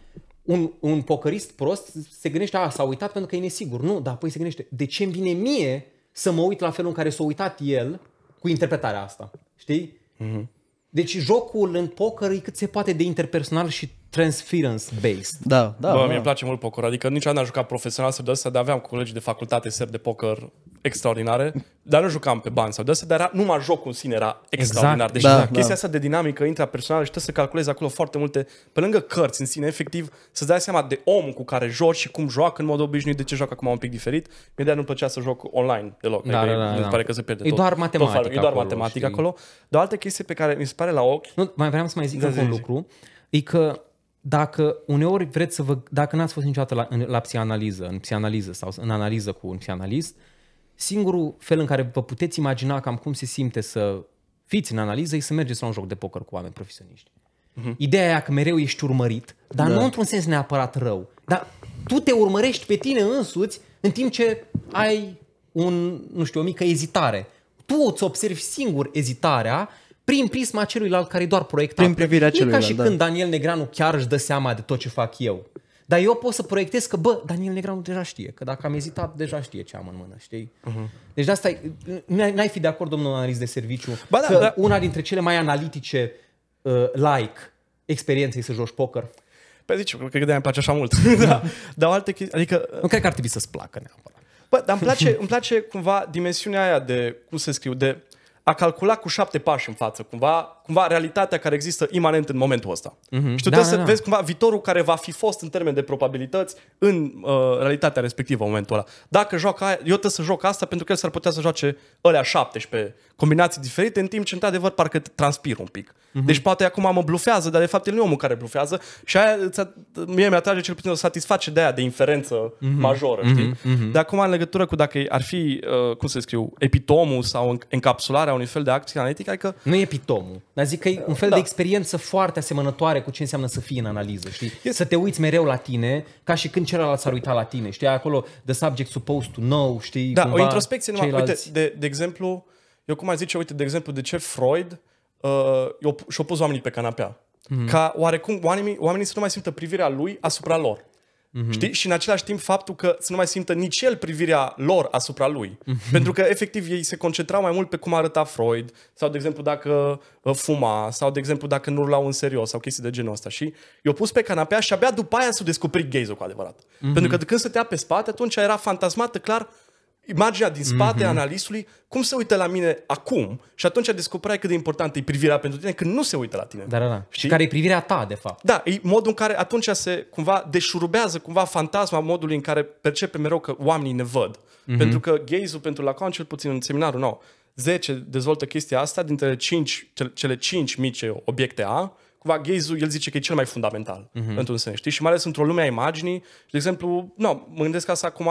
un, un pocărist prost se gândește, a, s-a uitat pentru că e nesigur. Nu, dar apoi se gândește, de ce îmi vine mie să mă uit la felul în care s-a uitat el cu interpretarea asta? Știi? Mm-hmm. Deci jocul în poker e cât se poate de interpersonal și transference-based. Da, da. Bă, da. mi-e place mult poker, adică nici n-am jucat profesional sau de asta, dar aveam cu colegi de facultate ser de poker extraordinare, dar nu jucam pe bani sau de asta, dar era, numai jocul în sine era exact. extraordinar. Exact, deci da, da, da. chestia asta de dinamică intrapersonală și trebuie să calculezi acolo foarte multe, pe lângă cărți în sine, efectiv, să-ți dai seama de omul cu care joci și cum joacă în mod obișnuit, de ce joacă acum un pic diferit. Mi-e de nu plăcea să joc online deloc, da, da, da, da. pare că se pierde e tot. Doar matematică acolo, e doar matematică acolo, doar Dar chestii pe care mi se pare la ochi... Nu, mai vreau să mai zic da, un lucru, e că dacă uneori vreți să vă, dacă n-ați fost niciodată la, în, la psianaliză, în psianaliză sau în analiză cu un psianalist, singurul fel în care vă puteți imagina cam cum se simte să fiți în analiză e să mergeți la un joc de poker cu oameni profesioniști. Uh-huh. Ideea e că mereu ești urmărit, dar da. nu într-un sens neapărat rău. Dar tu te urmărești pe tine însuți în timp ce ai un, nu știu, o mică ezitare. Tu îți observi singur ezitarea prin prisma celuilalt care e doar proiectat. Prin privirea celuilalt, E ca și da. când Daniel Negreanu chiar își dă seama de tot ce fac eu. Dar eu pot să proiectez că, bă, Daniel Negreanu deja știe, că dacă am ezitat, deja știe ce am în mână, știi? Uh-huh. Deci de asta n-ai fi de acord, domnul analist de serviciu, ba, da, că da. una dintre cele mai analitice uh, like experienței să joci poker. Păi zici, cred că de-aia îmi place așa mult. da. Dar alte chestii, adică... Uh, nu cred că ar trebui să-ți placă neapărat. Bă, dar îmi place, îmi place cumva dimensiunea aia de, cum să scriu, de a calcula cu șapte pași în față, cumva, cumva realitatea care există imanent în momentul ăsta. Mm-hmm. Și tu da, trebuie da, să da, da. vezi cumva viitorul care va fi fost în termen de probabilități în uh, realitatea respectivă în momentul ăla. Dacă joc aia, eu trebuie să joc asta pentru că el s-ar putea să joace alea 17 combinații diferite, în timp ce într-adevăr parcă transpir un pic. Mm-hmm. Deci poate acum mă blufează, dar de fapt el nu e omul care blufează și aia mie mi-atrage cel puțin o satisface de aia, de inferență mm-hmm. majoră, știi? Mm-hmm. Mhm. De acum în legătură cu dacă ar fi, uh, cum să scriu, epitomul sau encapsularea unui fel de act analitică, adică... Nu e pitomul, dar zic că e un fel da. de experiență foarte asemănătoare cu ce înseamnă să fii în analiză, știi? Yes. Să te uiți mereu la tine, ca și când celălalt s-ar uita la tine, știi? Acolo, the subject supposed to know, știi? Da, cumva, o introspecție numai, ceilalți... uite, de, de exemplu, eu cum ai zice, uite, de exemplu, de ce Freud uh, și-a pus oamenii pe canapea. Mm-hmm. Ca oarecum oamenii, oamenii să nu mai simtă privirea lui asupra lor. Mm-hmm. Știi? Și în același timp faptul că să nu mai simtă nici el privirea lor asupra lui. Mm-hmm. Pentru că efectiv ei se concentrau mai mult pe cum arăta Freud sau de exemplu dacă uh, fuma sau de exemplu dacă nu luau în serios sau chestii de genul ăsta. Și eu pus pe canapea și abia după aia s-a descoperit gaysul cu adevărat. Mm-hmm. Pentru că de când stătea pe spate atunci era fantasmată clar imaginea din spate mm-hmm. a analistului, cum se uită la mine acum și atunci descoperai cât de importantă e privirea pentru tine, că nu se uită la tine. Da, da, da. Și care e privirea ta, de fapt. Da, e modul în care atunci se cumva deșurubează cumva fantasma modului în care percepe mereu că oamenii ne văd. Mm-hmm. Pentru că gaze-ul pentru Lacan, cel puțin în seminarul nou, 10 dezvoltă chestia asta dintre 5, cele 5 mici obiecte A, cumva gaze el zice că e cel mai fundamental, mm-hmm. într-un sens, știi? Și mai ales într-o lume a imaginii, de exemplu, nu, no, mă gândesc asta acum,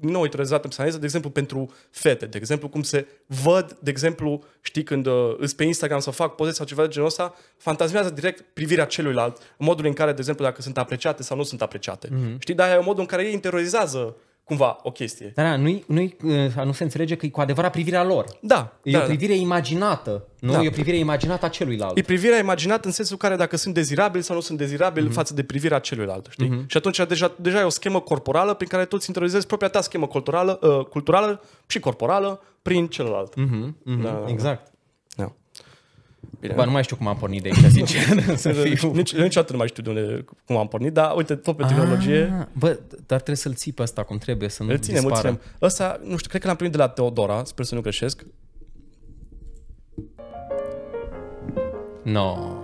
nou utilizată în psihanaliză, de exemplu, pentru fete, de exemplu, cum se văd, de exemplu, știi, când uh, îți pe Instagram să fac poze sau ceva de genul ăsta, fantasmează direct privirea celuilalt, în modul în care, de exemplu, dacă sunt apreciate sau nu sunt apreciate. Mm-hmm. Știi, dar e un modul în care ei interiorizează cumva o chestie. Dar da, nu, nu, nu se înțelege că e cu adevărat privirea lor. Da. E da, o da. privire da. imaginată, nu? Da. E o privire imaginată a celuilalt. E privirea imaginată în sensul care dacă sunt dezirabil sau nu sunt dezirabil mm-hmm. față de privirea celuilalt, știi? Mm-hmm. Și atunci deja, deja e o schemă corporală prin care tu îți interiorizezi propria ta schemă culturală, uh, culturală și corporală prin celălalt. Mm-hmm. Mm-hmm. Da, exact. Bine, Ba, nu mai știu cum am pornit de aici, sincer. să fiu... Nici, niciodată nu mai știu de unde, cum am pornit, dar uite, tot pe tehnologie. Ah, bă, dar trebuie să-l ții pe ăsta cum trebuie, să nu îl ținem, dispară. Îl Ăsta, nu știu, cred că l-am primit de la Teodora, sper să nu greșesc. No.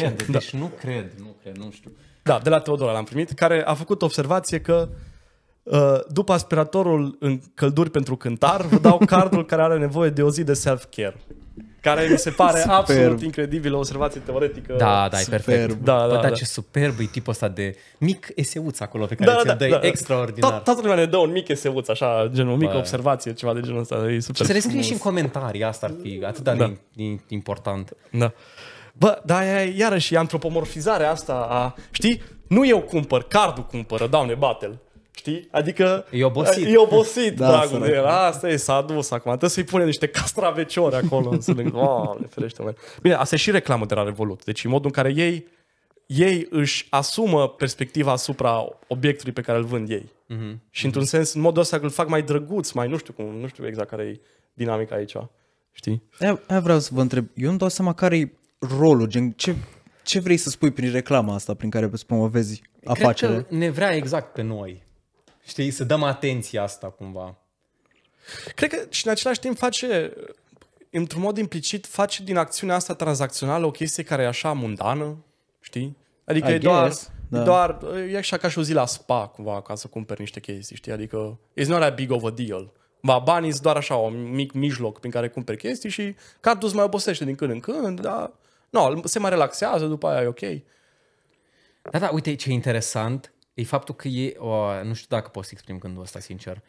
cred, da. deci nu cred, nu cred, nu știu. Da, de la Teodora l-am primit, care a făcut observație că uh, după aspiratorul în călduri pentru cântar, vă dau cardul care are nevoie de o zi de self-care. Care mi se pare superb. absolut incredibil o observație teoretică. Da, da, e perfect. Da, da, da, da, ce superb e tipul ăsta de mic eseuț acolo pe care da, ți-l da, dai, da, da, extraordinar. To- toată lumea ne dă un mic eseuț, așa, genul, o mică observație, ceva de genul ăsta, e super. Și să le scrie și în comentarii, asta ar fi atât de da. important. Da. Bă, dar aia e iarăși antropomorfizarea asta a, știi? Nu eu cumpăr, cardul cumpără, doamne, batel. Știi? Adică... E obosit. E obosit, da, dragul de el. Asta e, s-a adus acum. Trebuie să-i pune niște castraveciori acolo în sâlâng. Doamne, ferește, mă. Bine, asta e și reclamă de la Revolut. Deci în modul în care ei, ei își asumă perspectiva asupra obiectului pe care îl vând ei. Mm-hmm. Și într-un sens, în modul ăsta îl fac mai drăguț, mai nu știu cum, nu știu exact care e dinamica aici. Știi? Eu eu vreau să vă întreb. Eu îmi dau seama care e rolul, gen ce, ce vrei să spui prin reclama asta prin care îți promovezi afacerea? Cred că ne vrea exact pe noi. Știi, să dăm atenția asta cumva. Cred că și în același timp face, într-un mod implicit, face din acțiunea asta tranzacțională o chestie care e așa mundană, știi? Adică I e guess, doar, da. doar, e așa ca și o zi la spa, cumva, ca să cumperi niște chestii, știi? Adică, it's not a big of a deal. Ba, banii sunt doar așa, un mic mijloc prin care cumperi chestii și cardul îți mai obosește din când în când, dar No, se mai relaxează, după aia e ok. Da, da, uite ce interesant e faptul că ei, o, nu știu dacă pot să exprim gândul ăsta, sincer,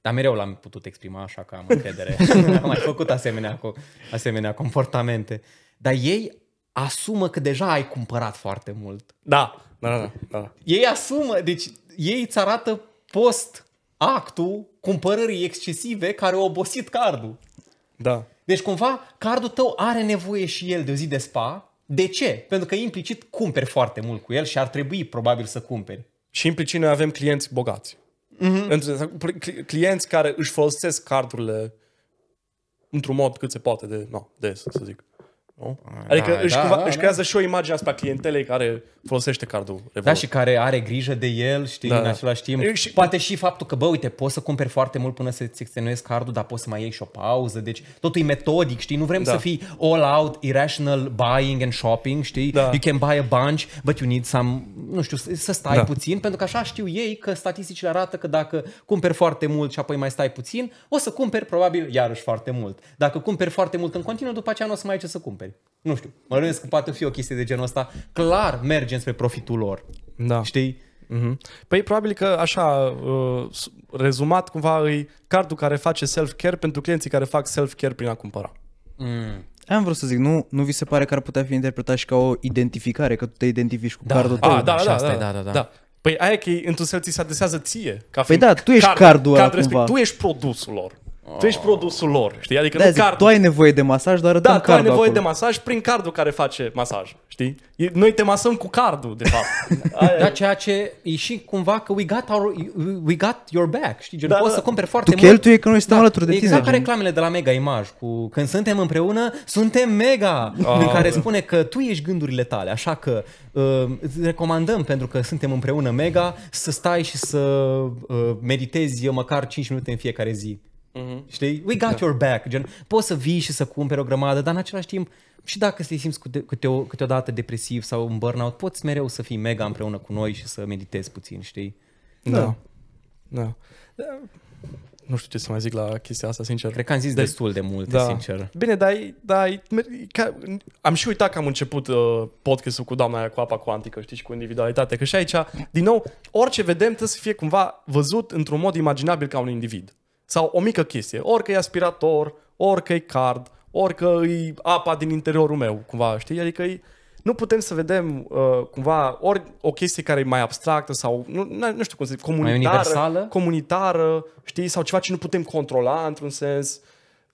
dar mereu l-am putut exprima așa că am încredere. am mai făcut asemenea, cu, asemenea comportamente. Dar ei asumă că deja ai cumpărat foarte mult. Da, da, da. da. Ei asumă, deci ei îți arată post actul cumpărării excesive care au obosit cardul. Da. Deci cumva cardul tău are nevoie și el de o zi de spa. De ce? Pentru că implicit cumperi foarte mult cu el și ar trebui probabil să cumperi. Și implicit noi avem clienți bogați. Mm-hmm. Clienți care își folosesc cardurile într-un mod cât se poate de, no, de să zic. Nu? Adică da, își, da, da, își da. creează da. și o imagine asta clientelei care folosește cardul Revolut. Da, și care are grijă de el, știi, da. în da. același timp. și... Poate și faptul că, bă, uite, poți să cumperi foarte mult până să-ți extenuezi cardul, dar poți să mai iei și o pauză. Deci totul e metodic, știi? Nu vrem da. să fii all out, irrational buying and shopping, știi? Da. You can buy a bunch, but you need some, nu știu, să stai da. puțin, pentru că așa știu ei că statisticile arată că dacă cumperi foarte mult și apoi mai stai puțin, o să cumperi probabil iarăși foarte mult. Dacă cumperi foarte mult în continuu, după aceea nu o să mai ai ce să cumperi vineri. Nu știu, mă gândesc că poate fi o chestie de genul ăsta. Clar merge spre profitul lor. Da. Știi? Mm-hmm. Păi probabil că așa, uh, rezumat cumva, îi cardul care face self-care pentru clienții care fac self-care prin a cumpăra. Mm. Am vrut să zic, nu, nu vi se pare că ar putea fi interpretat și ca o identificare, că tu te identifici cu da. cardul ah, tău? A, da, da, da, da, da, da, da. da. Păi aia e că într-un ți se adesează ție. Ca păi da, tu ești card, cardul ăla card, respect, Tu ești produsul lor. Tu ești produsul lor, știi? Adică da, nu zic, cardul. tu ai nevoie de masaj, dar Da, tu ai nevoie acolo. de masaj prin cardul care face masaj, știi? Noi te masăm cu cardul, de fapt. Da, ceea ce e și cumva că we got, our, we got your back, știi? Gen, da, poți da. să cumperi foarte tu mult. Tu cheltuie că noi suntem da, alături de exact tine. Exact ca reclamele de la Mega Image cu când suntem împreună, suntem mega, oh. în care spune că tu ești gândurile tale, așa că uh, îți recomandăm, pentru că suntem împreună mega, să stai și să uh, meditezi măcar 5 minute în fiecare zi. Mm-hmm. Știi? We got da. your back. Gen, poți să vii și să cumperi o grămadă, dar în același timp, și dacă te simți câte, câteodată depresiv sau în burnout, poți mereu să fii mega împreună cu noi și să meditezi puțin, știi? Da. da. da. da. Nu știu ce să mai zic la chestia asta, sincer. Cred că am zis de- destul de mult da. sincer. Bine, dar da, ca, am și uitat că am început uh, podcastul cu doamna aia, cu apa cuantică, știi, și cu individualitate, că și aici, din nou, orice vedem trebuie să fie cumva văzut într-un mod imaginabil ca un individ sau o mică chestie, orică e aspirator, orică e card, orică e apa din interiorul meu, cumva, știi? Adică e, nu putem să vedem uh, cumva ori o chestie care e mai abstractă sau nu, nu știu cum să zic, comunitară, comunitară, știi, sau ceva ce nu putem controla într-un sens. Uh,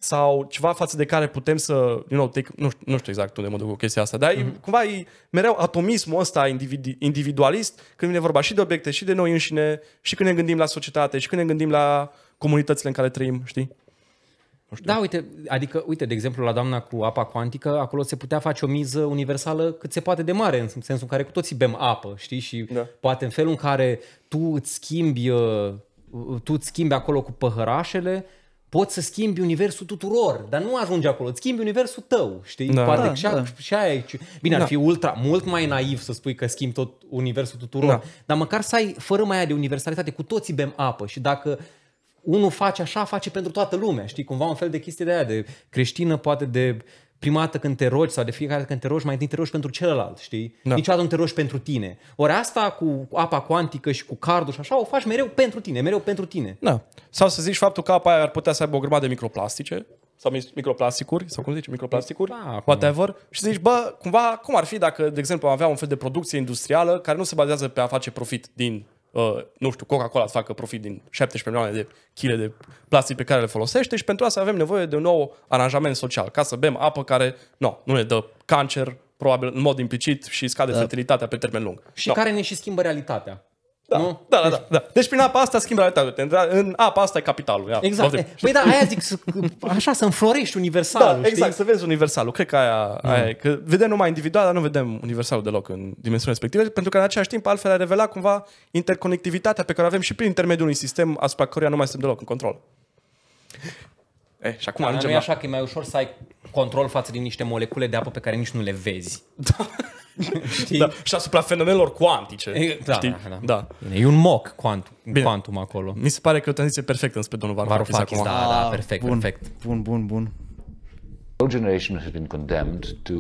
sau ceva față de care putem să, you know, take, nu, știu, nu știu exact unde mă duc cu chestia asta, dar mm-hmm. e, mhm. cumva e mereu atomismul ăsta individ, individualist când vine vorba și de obiecte și de noi înșine și când ne gândim la societate și când ne gândim la comunitățile în care trăim, știi? Nu știu. Da, uite, adică, uite, de exemplu, la doamna cu apa cuantică, acolo se putea face o miză universală cât se poate de mare, în sensul în care cu toții bem apă, știi? Și da. poate în felul în care tu îți schimbi, uh, tu îți schimbi acolo cu păhărașele, poți să schimbi universul tuturor, dar nu ajungi acolo, îți schimbi universul tău, știi? Da, Poate da, și, da. și aia Bine, da. ar fi ultra, mult mai naiv să spui că schimbi tot universul tuturor, da. dar măcar să ai, fără mai aia de universalitate, cu toții bem apă și dacă unul face așa, face pentru toată lumea, știi? Cumva un fel de chestie de aia, de creștină, poate de uh, prima dată când te rogi sau de fiecare dată când te rogi, mai întâi te rogi pentru celălalt, știi? Da. Niciodată nu te rogi pentru tine. Ori asta cu apa cuantică și cu cardul și așa, o faci mereu pentru tine, mereu pentru tine. Da. Sau să zici faptul că apa aia ar putea să aibă o grămadă de microplastice, sau microplasticuri, sau cum zici, microplasticuri, da, whatever, și zici, bă, cumva, cum ar fi dacă, de exemplu, am avea un fel de producție industrială care nu se bazează pe a face profit din Uh, nu știu, Coca-Cola să facă profit din 17 milioane de chile de plastic pe care le folosește și pentru asta avem nevoie de un nou aranjament social, ca să bem apă care no, nu ne dă cancer, probabil în mod implicit și scade da. fertilitatea pe termen lung. Și no. care ne și schimbă realitatea. Da, nu? da, da, da, da. Deci prin apa asta schimbi realitatea. În apa asta e capitalul. Ia, exact. Păi da, aia zic, așa, să înflorești universalul. Da, exact, știi? exact, să vezi universalul. Cred că aia, mm. aia e. Că vedem numai individual, dar nu vedem universalul deloc în dimensiunea respectivă. pentru că în același timp altfel a revelat cumva interconectivitatea pe care o avem și prin intermediul unui sistem asupra căruia nu mai suntem deloc în control. Eh, și acum da, nu e așa că e mai ușor să ai control față de niște molecule de apă pe care nici nu le vezi. Da. Știi? Da. Și asupra fenomenelor cuantice. E, da, știi? da, da. da. Bine, e un moc quantum, quantum acolo. Mi se pare că e o tranziție perfectă înspre domnul Varoufakis acum. Da, da, ah, perfect, bun, perfect. Bun, bun, bun. Our generation has been condemned to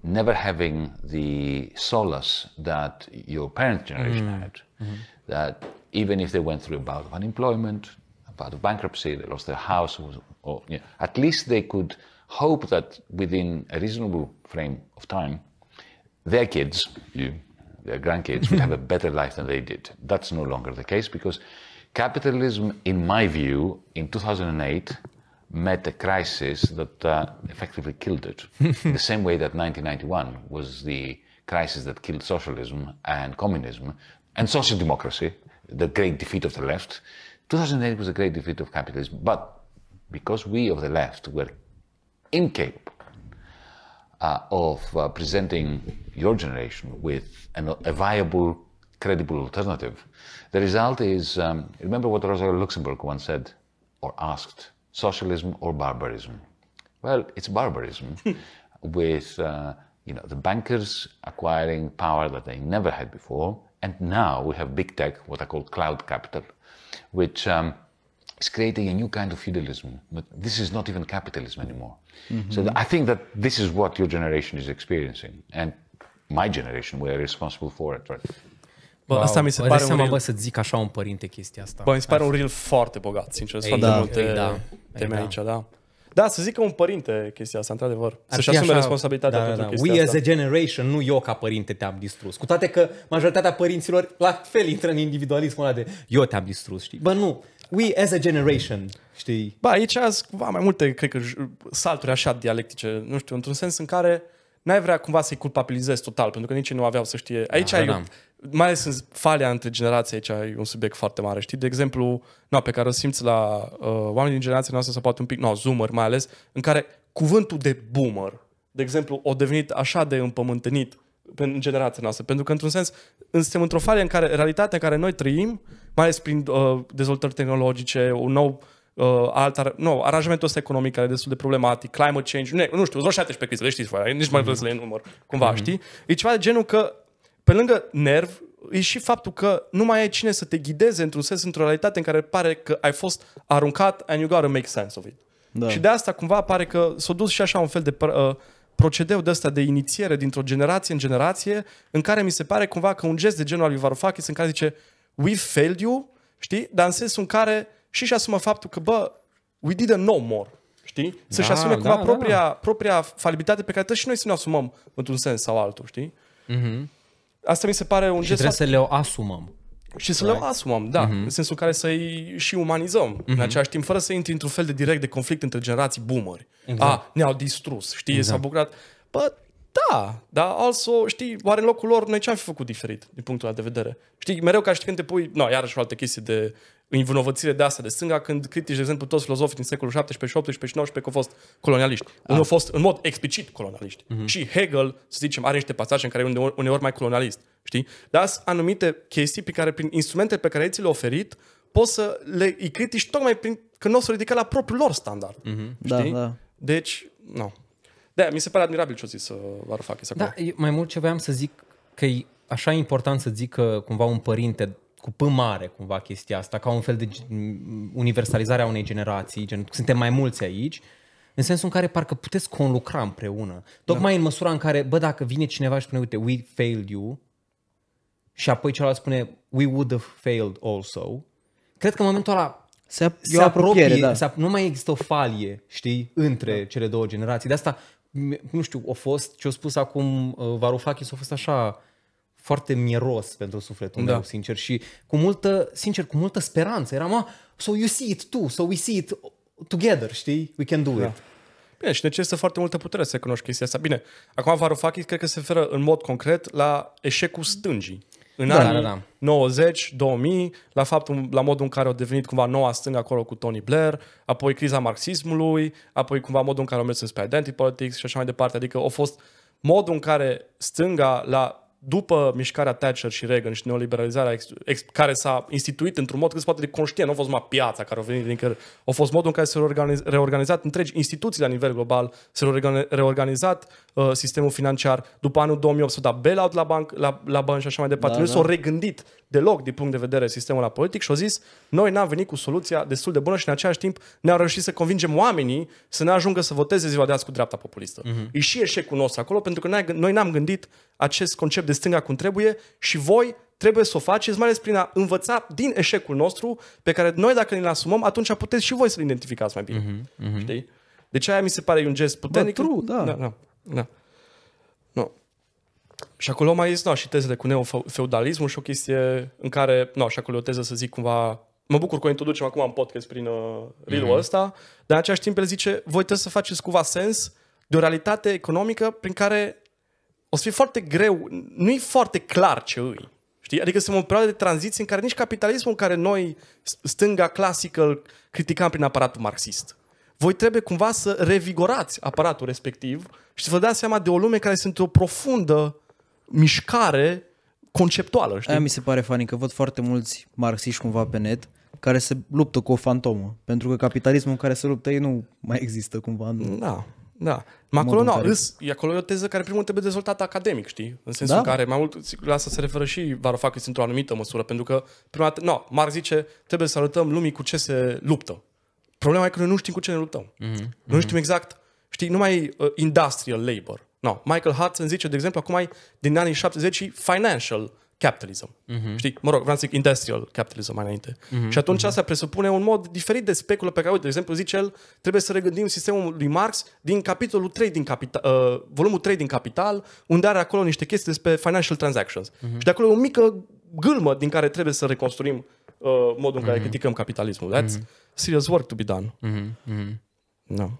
never having the solace that your parents' generation mm. had. Mm-hmm. That even if they went through a bout of unemployment, a bout of bankruptcy, they lost their house, or at least they could hope that within a reasonable frame of time, their kids, their grandkids, would have a better life than they did. That's no longer the case because capitalism, in my view, in 2008 met a crisis that uh, effectively killed it. the same way that 1991 was the crisis that killed socialism and communism and social democracy, the great defeat of the left. 2008 was a great defeat of capitalism. But because we of the left were incapable uh, of uh, presenting your generation with an, a viable, credible alternative, the result is um, remember what Rosa Luxemburg once said or asked socialism or barbarism? Well, it's barbarism with uh, you know, the bankers acquiring power that they never had before. And now we have big tech, what I call cloud capital, which um, is creating a new kind of feudalism. But this is not even capitalism anymore. Mm-hmm. So th- I think that this is what your generation is experiencing. And my generation, we are responsible for it, right? Bă, wow. asta mi se pare seama, un real... bă, să zic așa un părinte chestia asta. Bă, mi se pare un reel foarte bogat, sincer. Ei, foarte da. multe Ei, da. teme Ei, aici, da. da. Da, să că un părinte chestia asta, într-adevăr. Să-și asume așa, responsabilitatea da, da pentru da, da. chestia We asta. as a generation, nu eu ca părinte te-am distrus. Cu toate că majoritatea părinților la fel intră în individualismul ăla de eu te-am distrus, știi? Bă, nu. We as a generation, știi? Ba, aici azi cumva mai multe, cred că, salturi așa dialectice, nu știu, într-un sens în care n-ai vrea cumva să-i culpabilizezi total, pentru că nici nu aveau să știe. Aici da, ai, da. mai ales în falia între generații, aici e un subiect foarte mare, știi? De exemplu, no, pe care o simți la uh, oamenii din generația noastră, sau poate un pic, no, zoomer mai ales, în care cuvântul de boomer, de exemplu, o devenit așa de împământenit în generația noastră. Pentru că, într-un sens, suntem într-o falie în care, realitatea în care noi trăim, mai ales prin uh, dezvoltări tehnologice, un nou uh, alt ar- nu, aranjamentul ăsta economic care e destul de problematic, climate change, ne, nu știu, vreo 17 crize, le știți voi, nici mai vreau să le mhm. număr, cumva, mm-hmm. știi? E ceva de genul că, pe lângă nerv, e și faptul că nu mai ai cine să te ghideze într-un sens, într-o realitate în care pare că ai fost aruncat and you gotta make sense of it. Da. Și de asta cumva pare că s-a dus și așa un fel de uh, procedeu de ăsta de inițiere dintr-o generație în generație în care mi se pare cumva că un gest de genul al lui Varoufakis în care zice we failed you, știi? Dar în sensul în care și și asumă faptul că, bă, we didn't know more, știi? Să-și da, asume da, cumva da, da. propria, da. propria falibilitate pe care tot și noi să ne asumăm într-un sens sau altul, știi? Mm-hmm. Asta mi se pare un și gest... trebuie să le asumăm. Și să right. le asumăm, da, mm-hmm. în sensul în care să-i și umanizăm mm-hmm. în mhm. același timp, fără să intri într-un fel de direct de conflict între generații boomeri. Exact. A, ne-au distrus, știi, exact. s-au bucurat. Bă, da, dar also, știi, oare în locul lor noi ce am fi făcut diferit din punctul ăla de vedere? Știi, mereu ca și când te pui, no, iarăși o altă chestie de învinovățire de asta de stânga, când critici, de exemplu, toți filozofii din secolul 17, 18 și 19 că au fost colonialiști. Ah. Unul au fost în mod explicit colonialiști. Uh-huh. Și Hegel, să zicem, are niște pasaje în care uneori, uneori mai colonialist. Știi? Dar sunt anumite chestii pe care, prin instrumente pe care ți le oferit, poți să le critici tocmai prin că nu o să ridica la propriul lor standard. Uh-huh. Știi? Da, da. Deci, nu. No de mi se pare admirabil ce o zis uh, Varoufakis acum. Da, mai mult ce voiam să zic că e așa important să zic că cumva un părinte cu P mare cumva chestia asta, ca un fel de universalizare a unei generații, gen, suntem mai mulți aici, în sensul în care parcă puteți conlucra împreună. Tocmai da. în măsura în care, bă, dacă vine cineva și spune, uite, we failed you, și apoi celălalt spune, we would have failed also, cred că în momentul ăla se, ap- se apropiere, apropie, da. se ap- nu mai există o falie, știi, între da. cele două generații. De asta nu știu, o fost, ce au spus acum uh, Varoufakis a fost așa foarte mieros pentru sufletul da. meu, sincer, și cu multă, sincer, cu multă speranță. Eram, ah, so you see it too, so we see it together, știi? We can do da. it. Bine, și necesită foarte multă putere să cunoști chestia asta. Bine, acum Varoufakis cred că se referă în mod concret la eșecul stângii. În da, anii da, da. 90, 2000, la faptul, la modul în care au devenit cumva noua stângă acolo cu Tony Blair, apoi criza marxismului, apoi cumva modul în care au mers spre identity politics și așa mai departe. Adică a fost modul în care stânga la după mișcarea Thatcher și Reagan și neoliberalizarea ex, ex, care s-a instituit într-un mod cât se poate de conștient, nu a fost numai piața care a venit din care, a fost modul în care s-au reorganiz, reorganizat întregi instituții la nivel global, s-au reorganizat Uh, sistemul financiar, după anul 2008 s-a dat bailout la, banc, la, la bani și așa mai departe. Da, nu da. s-au regândit deloc din punct de vedere sistemul la politic și au zis, noi n-am venit cu soluția destul de bună și în același timp ne-au reușit să convingem oamenii să ne ajungă să voteze ziua de azi cu dreapta populistă. Uh-huh. Mhm. E și eșecul nostru acolo pentru că noi n-am gândit acest concept de stânga cum trebuie și voi trebuie să o faceți, mai ales prin a învăța din eșecul nostru, pe care noi dacă ne-l asumăm, atunci puteți și voi să-l identificați mai bine. Uh-huh, uh-huh. Știi? Deci aia mi se pare un gest puternic. Bă, true, da. da, da. Da. No. Și acolo mai este, no, da, și tezele cu neofeudalismul și o chestie în care, nu, și acolo o teză să zic cumva mă bucur că o introducem acum în podcast prin uh, reel mm-hmm. ăsta, dar în același timp el zice, voi trebuie să faceți cumva sens de o realitate economică prin care o să fie foarte greu, nu-i foarte clar ce îi. Știi? Adică sunt o perioadă de tranziție în care nici capitalismul în care noi, stânga clasică, îl criticam prin aparatul marxist voi trebuie cumva să revigorați aparatul respectiv și să vă dați seama de o lume care este într-o profundă mișcare conceptuală. Știi? Aia mi se pare funny că văd foarte mulți marxiști cumva pe net care se luptă cu o fantomă, pentru că capitalismul în care se luptă ei nu mai există cumva. Nu? Da, da. Mă acolo, nu, care... Îs, e acolo e o teză care primul trebuie dezvoltată academic, știi? În sensul da? în care mai mult la asta se referă și Varoufakis într-o anumită măsură, pentru că prima dată, no, Marx zice, trebuie să arătăm lumii cu ce se luptă. Problema e că noi nu știm cu ce ne luptăm. Mm-hmm. Nu mhm. știm exact, știi, numai uh, industrial labor. No, Michael Hudson zice, de exemplu, acum ai din anii 70 și financial capitalism. Mm-hmm. Știi, mă rog, vreau să zic industrial capitalism mai înainte. Mm-hmm. Și atunci mm-hmm. asta presupune un mod diferit de speculă pe care, uite, de exemplu, zice el, trebuie să regândim sistemul lui Marx din capitolul 3 din capital, uh, volumul 3 din Capital, unde are acolo niște chestii despre financial transactions. Mm-hmm. Și de acolo e o mică gâlmă din care trebuie să reconstruim uh, modul în care mm-hmm. criticăm capitalismul. That's mm-hmm. serious work to be done. Mm-hmm. Mm-hmm. No. Da.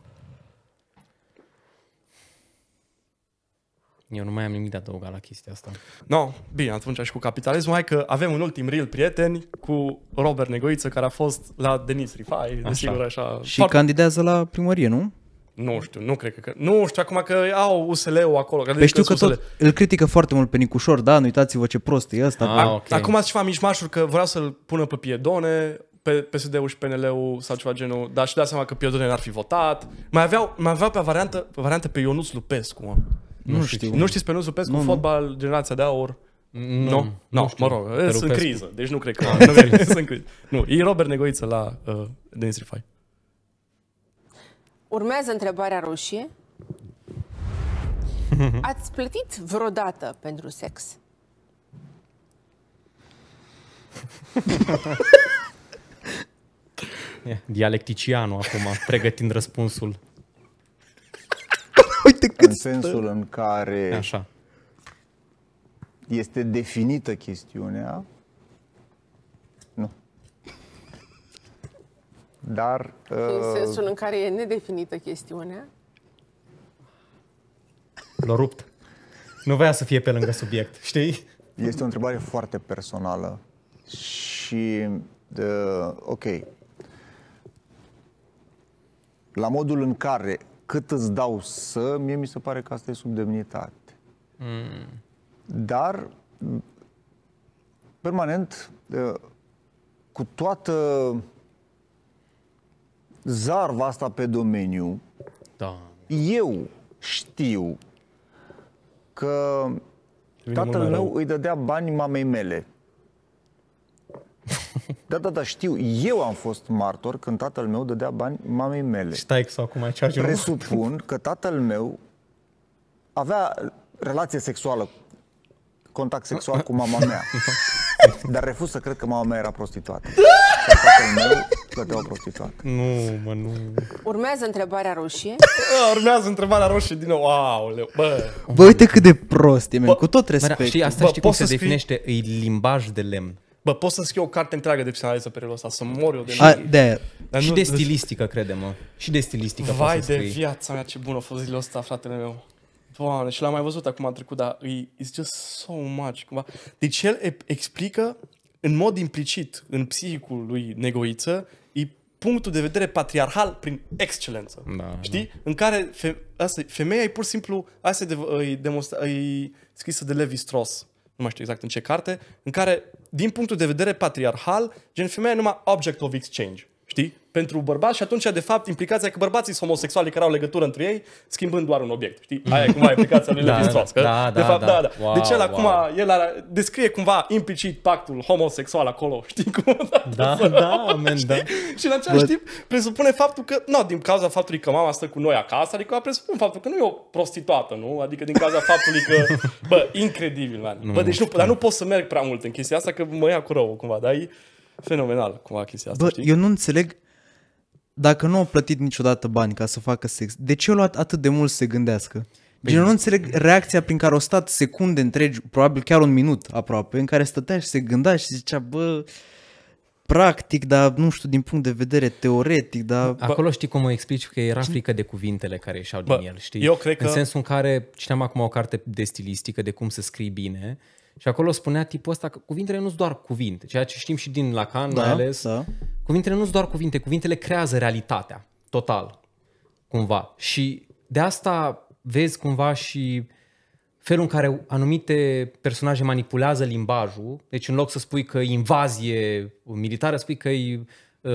Eu nu mai am nimic de adăugat la chestia asta. No, bine, atunci și cu capitalismul. Hai că avem un ultim reel prieteni cu Robert Negoiță, care a fost la Denis Rifai, desigur așa. Și Foarte... candidează la primărie, nu? Nu știu, nu cred că... Nu știu acum că au USL-ul acolo. Că păi adică știu că tot îl critică foarte mult pe Nicușor, da, nu uitați-vă ce prost e ăsta. Ah, okay. Acum ați ceva mișmașuri că vreau să-l pună pe piedone, pe PSD-ul și PNL-ul sau ceva genul, dar și da seama că piedone n-ar fi votat. Mai aveau, mai aveau pe variantă, pe variantă pe Ionuț Lupescu, mă. Nu, nu știu. știu. Nu știți pe Ionuț Lupescu, nu, fotbal, nu. generația de aur. Mm, nu, nu, mă rog, sunt criză, deci nu cred că ah, sunt criză. Nu, e Robert Negoiță la uh, Densify. Urmează întrebarea roșie. Ați plătit vreodată pentru sex? Dialecticianul acum, pregătind răspunsul. Uite cât în sensul stă. în care Așa. este definită chestiunea, dar... Uh... În sensul în care e nedefinită chestiunea? L-a rupt. Nu vrea să fie pe lângă subiect, știi? Este o întrebare foarte personală și, uh, ok, la modul în care, cât îți dau să, mie mi se pare că asta e demnitate. Mm. Dar, permanent, uh, cu toată zarva asta pe domeniu, da. eu știu că Vine tatăl meu îi dădea bani mamei mele. Da, da, da, știu. Eu am fost martor când tatăl meu dădea bani mamei mele. Stai sau cum ai cearge Presupun că tatăl meu avea relație sexuală, contact sexual cu mama mea. Dar refuz să cred că mama mea era prostituată. Tatăl meu plătea o Nu, mă, nu. Urmează întrebarea roșie. Urmează întrebarea roșie din nou. Aoleu, bă. Bă, uite cât de prost e, bă, cu tot respectul. Bă, și asta bă, știi cum se definește? E limbaj de lemn. Bă, pot să scrii o carte întreagă de psihanaliză relul ăsta, să mor eu de A, de Dar și nu, de stilistică, crede-mă. Și de stilistică Vai de viața mea, ce bună a fost zilele ăsta, fratele meu. Doamne, și l-am mai văzut acum a trecut, dar e, it's just so much. Cumva. Deci el explică în mod implicit în psihicul lui Negoiță punctul de vedere patriarhal prin excelență. Da, știi? Da. În care fe- asta, femeia e pur și simplu, asta e, de, e, demonstra, e scrisă de Levi Strauss, nu mai știu exact în ce carte, în care, din punctul de vedere patriarhal, gen femeia e numai object of exchange. Știi? pentru bărbați și atunci, de fapt, implicația că bărbații sunt homosexuali care au legătură între ei, schimbând doar un obiect. Știi? Mm. Aia e cumva implicația lui da, Levi-Strauss. Da, da, de da, fapt, da, da. da. Wow, deci el wow. acum, el ar, descrie cumva implicit pactul homosexual acolo, știi cum? Da, da, da, man, da. și în același But... timp presupune faptul că, nu, din cauza faptului că mama stă cu noi acasă, adică presupun faptul că nu e o prostituată, nu? Adică din cauza faptului că, bă, incredibil, man. Mm. bă, deci nu, dar nu pot să merg prea mult în chestia asta, că mă ia cu rău, cumva, dar e fenomenal, cumva, chestia asta, Bă, știi? eu nu înțeleg dacă nu au plătit niciodată bani ca să facă sex, de ce au luat atât de mult să se gândească? Gen, păi nu înțeleg reacția prin care au stat secunde întregi, probabil chiar un minut aproape, în care stătea și se gândea și zicea, bă, practic, dar nu știu, din punct de vedere teoretic, dar... Acolo știi cum o explici că era frică de cuvintele care ieșeau din el, știi? Eu cred că... În sensul în care citeam acum o carte de stilistică, de cum să scrii bine, și acolo spunea tipul ăsta că cuvintele nu sunt doar cuvinte, ceea ce știm și din Lacan, da, mai ales, da. Cuvintele nu sunt doar cuvinte, cuvintele creează realitatea, total, cumva. Și de asta vezi cumva și felul în care anumite personaje manipulează limbajul. Deci în loc să spui că e invazie militară, spui că e uh,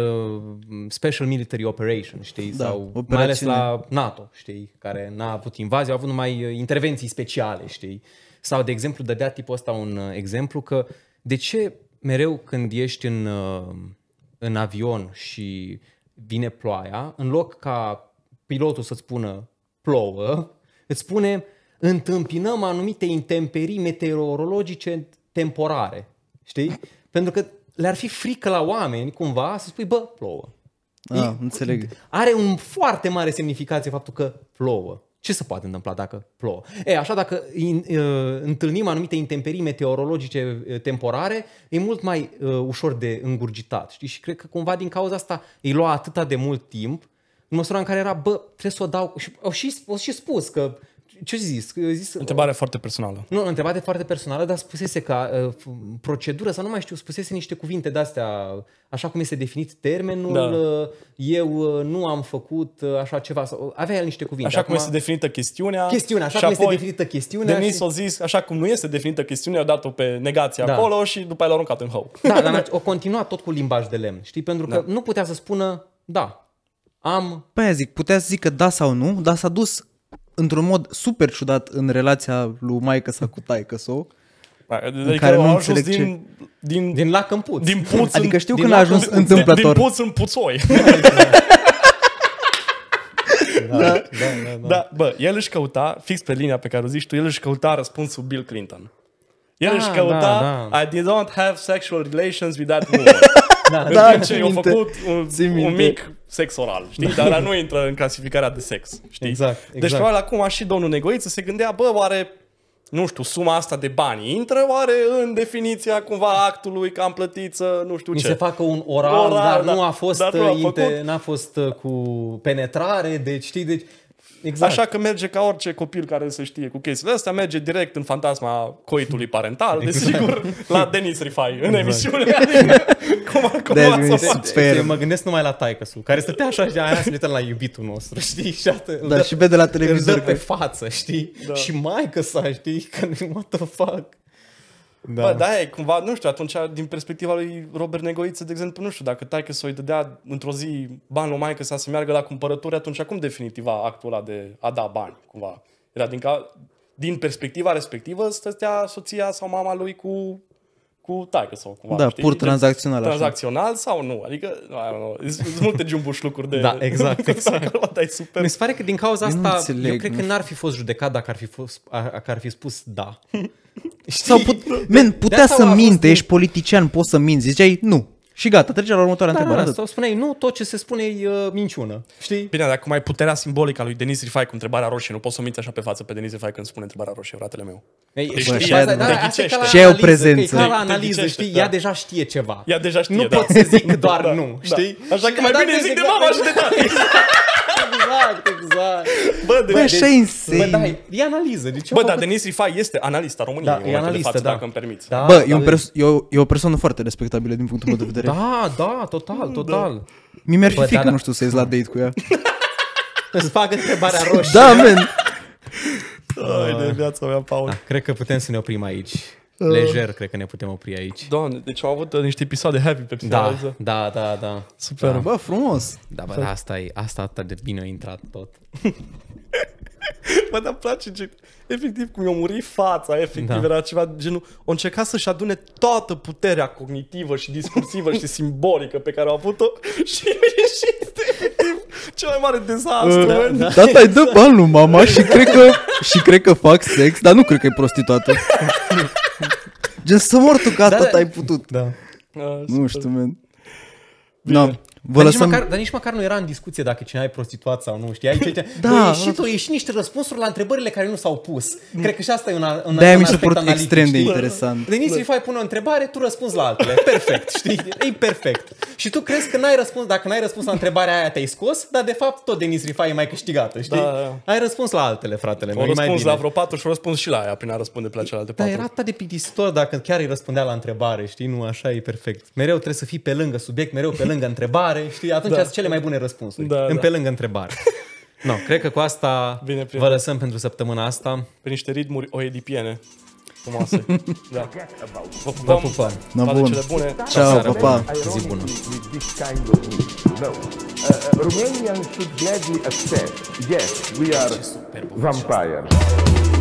special military operation, știi? Da, Sau operațiune. mai ales la NATO, știi? Care n-a avut invazie, a avut numai uh, intervenții speciale, știi? Sau, de exemplu, dădea tipul ăsta un uh, exemplu că de ce mereu când ești în... Uh, în avion și vine ploaia, în loc ca pilotul să spună plouă, îți spune întâmpinăm anumite intemperii meteorologice temporare. Știi? Pentru că le-ar fi frică la oameni cumva să spui, bă, plouă. A, ah, e, înțeleg. Are un foarte mare semnificație faptul că plouă. Ce se poate întâmpla dacă plouă? E, așa, dacă in, uh, întâlnim anumite intemperii meteorologice uh, temporare, e mult mai uh, ușor de îngurgitat. Știi? Și cred că cumva din cauza asta îi lua atâta de mult timp, în măsura în care era, bă, trebuie să o dau. Și au și, au și spus că ce zis? zis uh, întrebare o... foarte personală. Nu, întrebare foarte personală, dar spusese ca uh, procedură, sau nu mai știu, spusese niște cuvinte de-astea, așa cum este definit termenul, da. uh, eu uh, nu am făcut uh, așa ceva, sau, avea el niște cuvinte. Așa Acum, cum este definită chestiunea. Chestiunea, așa cum este definită chestiunea. Denis și... o zis, așa cum nu este definită chestiunea, a dat-o pe negația da. acolo și după aia l-a aruncat în hău. Da, dar o continua tot cu limbaj de lemn, știi? Pentru că da. nu putea să spună da, am... Păi zic, putea să zică da sau nu, dar s-a dus într-un mod super ciudat în relația lui maică sa cu taică adică în care nu înțeleg din, ce... Din, din, din lac în puț. Din puț adică știu când a ajuns în, întâmplător. Din puț în puțoi. Da, da, da, da, da. da, bă, el își căuta, fix pe linia pe care o zici tu, el își căuta răspunsul Bill Clinton. El da, își căuta, da, da. I did not have sexual relations with that woman. Da, da ce au făcut un, un mic sex oral, știi? Dar ăla nu intră în clasificarea de sex, știi? Exact, deci, exact. Deci probabil acum și domnul Negoiță se gândea, bă, oare nu știu, suma asta de bani intră oare în definiția cumva actului că am plătit să nu știu Mi ce. se facă un oral, oral dar, dar nu a fost, dar nu a, uh, inter... n-a fost uh, cu penetrare, deci știi, deci Exact. Așa că merge ca orice copil care se știe cu chestiile astea, merge direct în fantasma coitului parental, exact. desigur, la Denis Rifai în exact. emisiune. cum a, cum de, să faci? Sper. Mă gândesc numai la taică care stătea așa și aia să la iubitul nostru, știi? Și atât, da, dă, și vede la televizor. pe față, știi? Da. Și mai că sa, știi? Că what the fuck? Da. Bă, da, e cumva, nu știu, atunci, din perspectiva lui Robert Negoiță, de exemplu, nu știu, dacă tai că să-i dădea într-o zi bani lui maică să se meargă la cumpărături, atunci acum definitiva actul ăla de a da bani, cumva. Era din, ca, din perspectiva respectivă, stătea soția sau mama lui cu cu taică sau cumva. Da, știi? pur deci, tranzacțional. Tranzacțional sau nu? Adică, sunt multe jumbuș lucruri de... Da, exact. exact. Acolo, super. Mi se pare că din cauza asta, eu, înțeleg, eu cred că n-ar fi fost judecat dacă ar fi, fost, dacă ar fi spus da. Știi? Sau put, men, putea să minte, ești politician, poți să minți. Ziceai, nu, și gata, trece la următoarea da, da întrebare. Da, sau spuneai, nu tot ce se spune e uh, minciună. Știi? Bine, dacă mai puterea simbolică a lui Denis Rifai cu întrebarea roșie, nu poți să o minți așa pe față pe Denis Rifai când spune întrebarea roșie, fratele meu. Ei, deci, știi, da, da, ce analiză, o prezență. Că e ca la analiză, știi? Da. Ea deja știe ceva. Ea deja știe, Nu da. pot să zic da, doar da, nu, da. știi? Da. Așa că mai bine zic de mama și de tati. Exact, exact. Bă, de, bă așa deci, insane. Bă, da, e analiză. De ce bă, da, făcut... Denis Rifai este analista României da, e analista, față, da. dacă îmi permiți. Da, bă, e, da, un perso- e, o, e o persoană foarte respectabilă din punctul meu de vedere. Da, da, total, da. total. Da. Mi ar fi frică, da, nu știu, să ies la date cu ea. Îți fac întrebarea da, roșie. Da, men. Ai de viața mea, Paul. Da, cred că putem să ne oprim aici. Lejer, cred că ne putem opri aici. Doamne, deci am avut niște episoade happy pe da, da, da, da. Super. Da. Bă, frumos. Da, bă, da, asta e, asta atât de bine a intrat tot. Mă, dar place gen, efectiv cum i-a murit fața, efectiv da. era ceva genul, o încerca să-și adune toată puterea cognitivă și discursivă și simbolică pe care a avut-o și ieșit efectiv cel mai mare dezastru. Uh, da, da. dă bani mama și cred că, și cred că fac sex, dar nu cred că e prostituată. Gen să mor tu că atât da, da. ai putut. Da. A, nu știu, man. Bine. No. Vă dar, lăsăm... nici măcar, dar nici măcar nu era în discuție dacă cineva e prostituat sau nu, știi? Aici, deci, aici, da. ieșit, ieșit niște răspunsuri la întrebările care nu s-au pus. Cred că și asta e un, un, De-aia un mi se extrem de știi? interesant. Denis Rifai pune o întrebare, tu răspunzi la altele. Perfect, știi? E perfect. Și tu crezi că n-ai răspuns, dacă n-ai răspuns la întrebarea aia te-ai scos, dar de fapt tot Denis Rifai e mai câștigată, știi? Da, da. da. Ai răspuns la altele, fratele meu. răspuns mai bine. la vreo patru și răspuns și la aia prin a răspunde pe la celelalte patru. Dar era atât de plictisitor dacă chiar îi răspundea la întrebare, știi? Nu, așa e perfect. Mereu trebuie să fii pe lângă subiect, mereu pe lângă întrebare întrebare, știi, atunci da. sunt cele mai bune răspunsuri. Da, în da. pe lângă întrebare. no, cred că cu asta Bine, vă lăsăm pentru săptămâna asta. Pe niște ritmuri oedipiene frumoase. da. Vă pupăm. Vă No, Toate bun. cele bune. Ciao, pa, pa. Zi bună. Romanians should gladly accept, yes, we are vampires.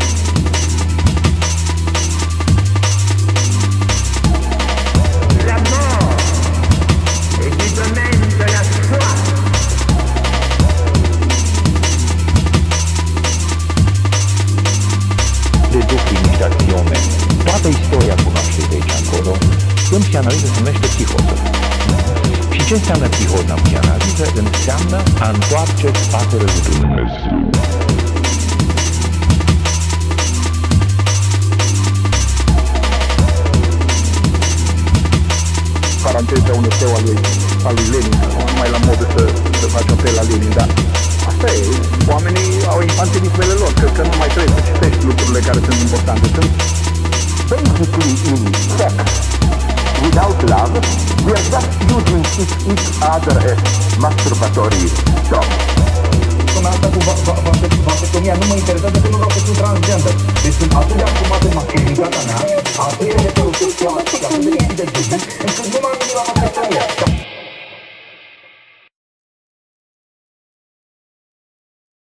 Când psihanaliza se numește psiholog. Și ce înseamnă psiholog în psihanaliză? Înseamnă a întoarce spatele lui Dumnezeu. paranteza unde tău al lui, al lui Lenin, mai la modul să, să faci apel la Lenin, dar asta e, oamenii au din felul lor, că, că nu mai trebuie să citești lucrurile care sunt importante, sunt pentru că Without love, we are just using each other as masturbatory dogs. sonata cu vasectomia nu mă interesează că nu vreau să fiu transgender. Deci sunt atât de asumat în masculinitatea mea, atât de heterosexual și atât de deschid de gândit, încât nu m-am gândit la masculinitate.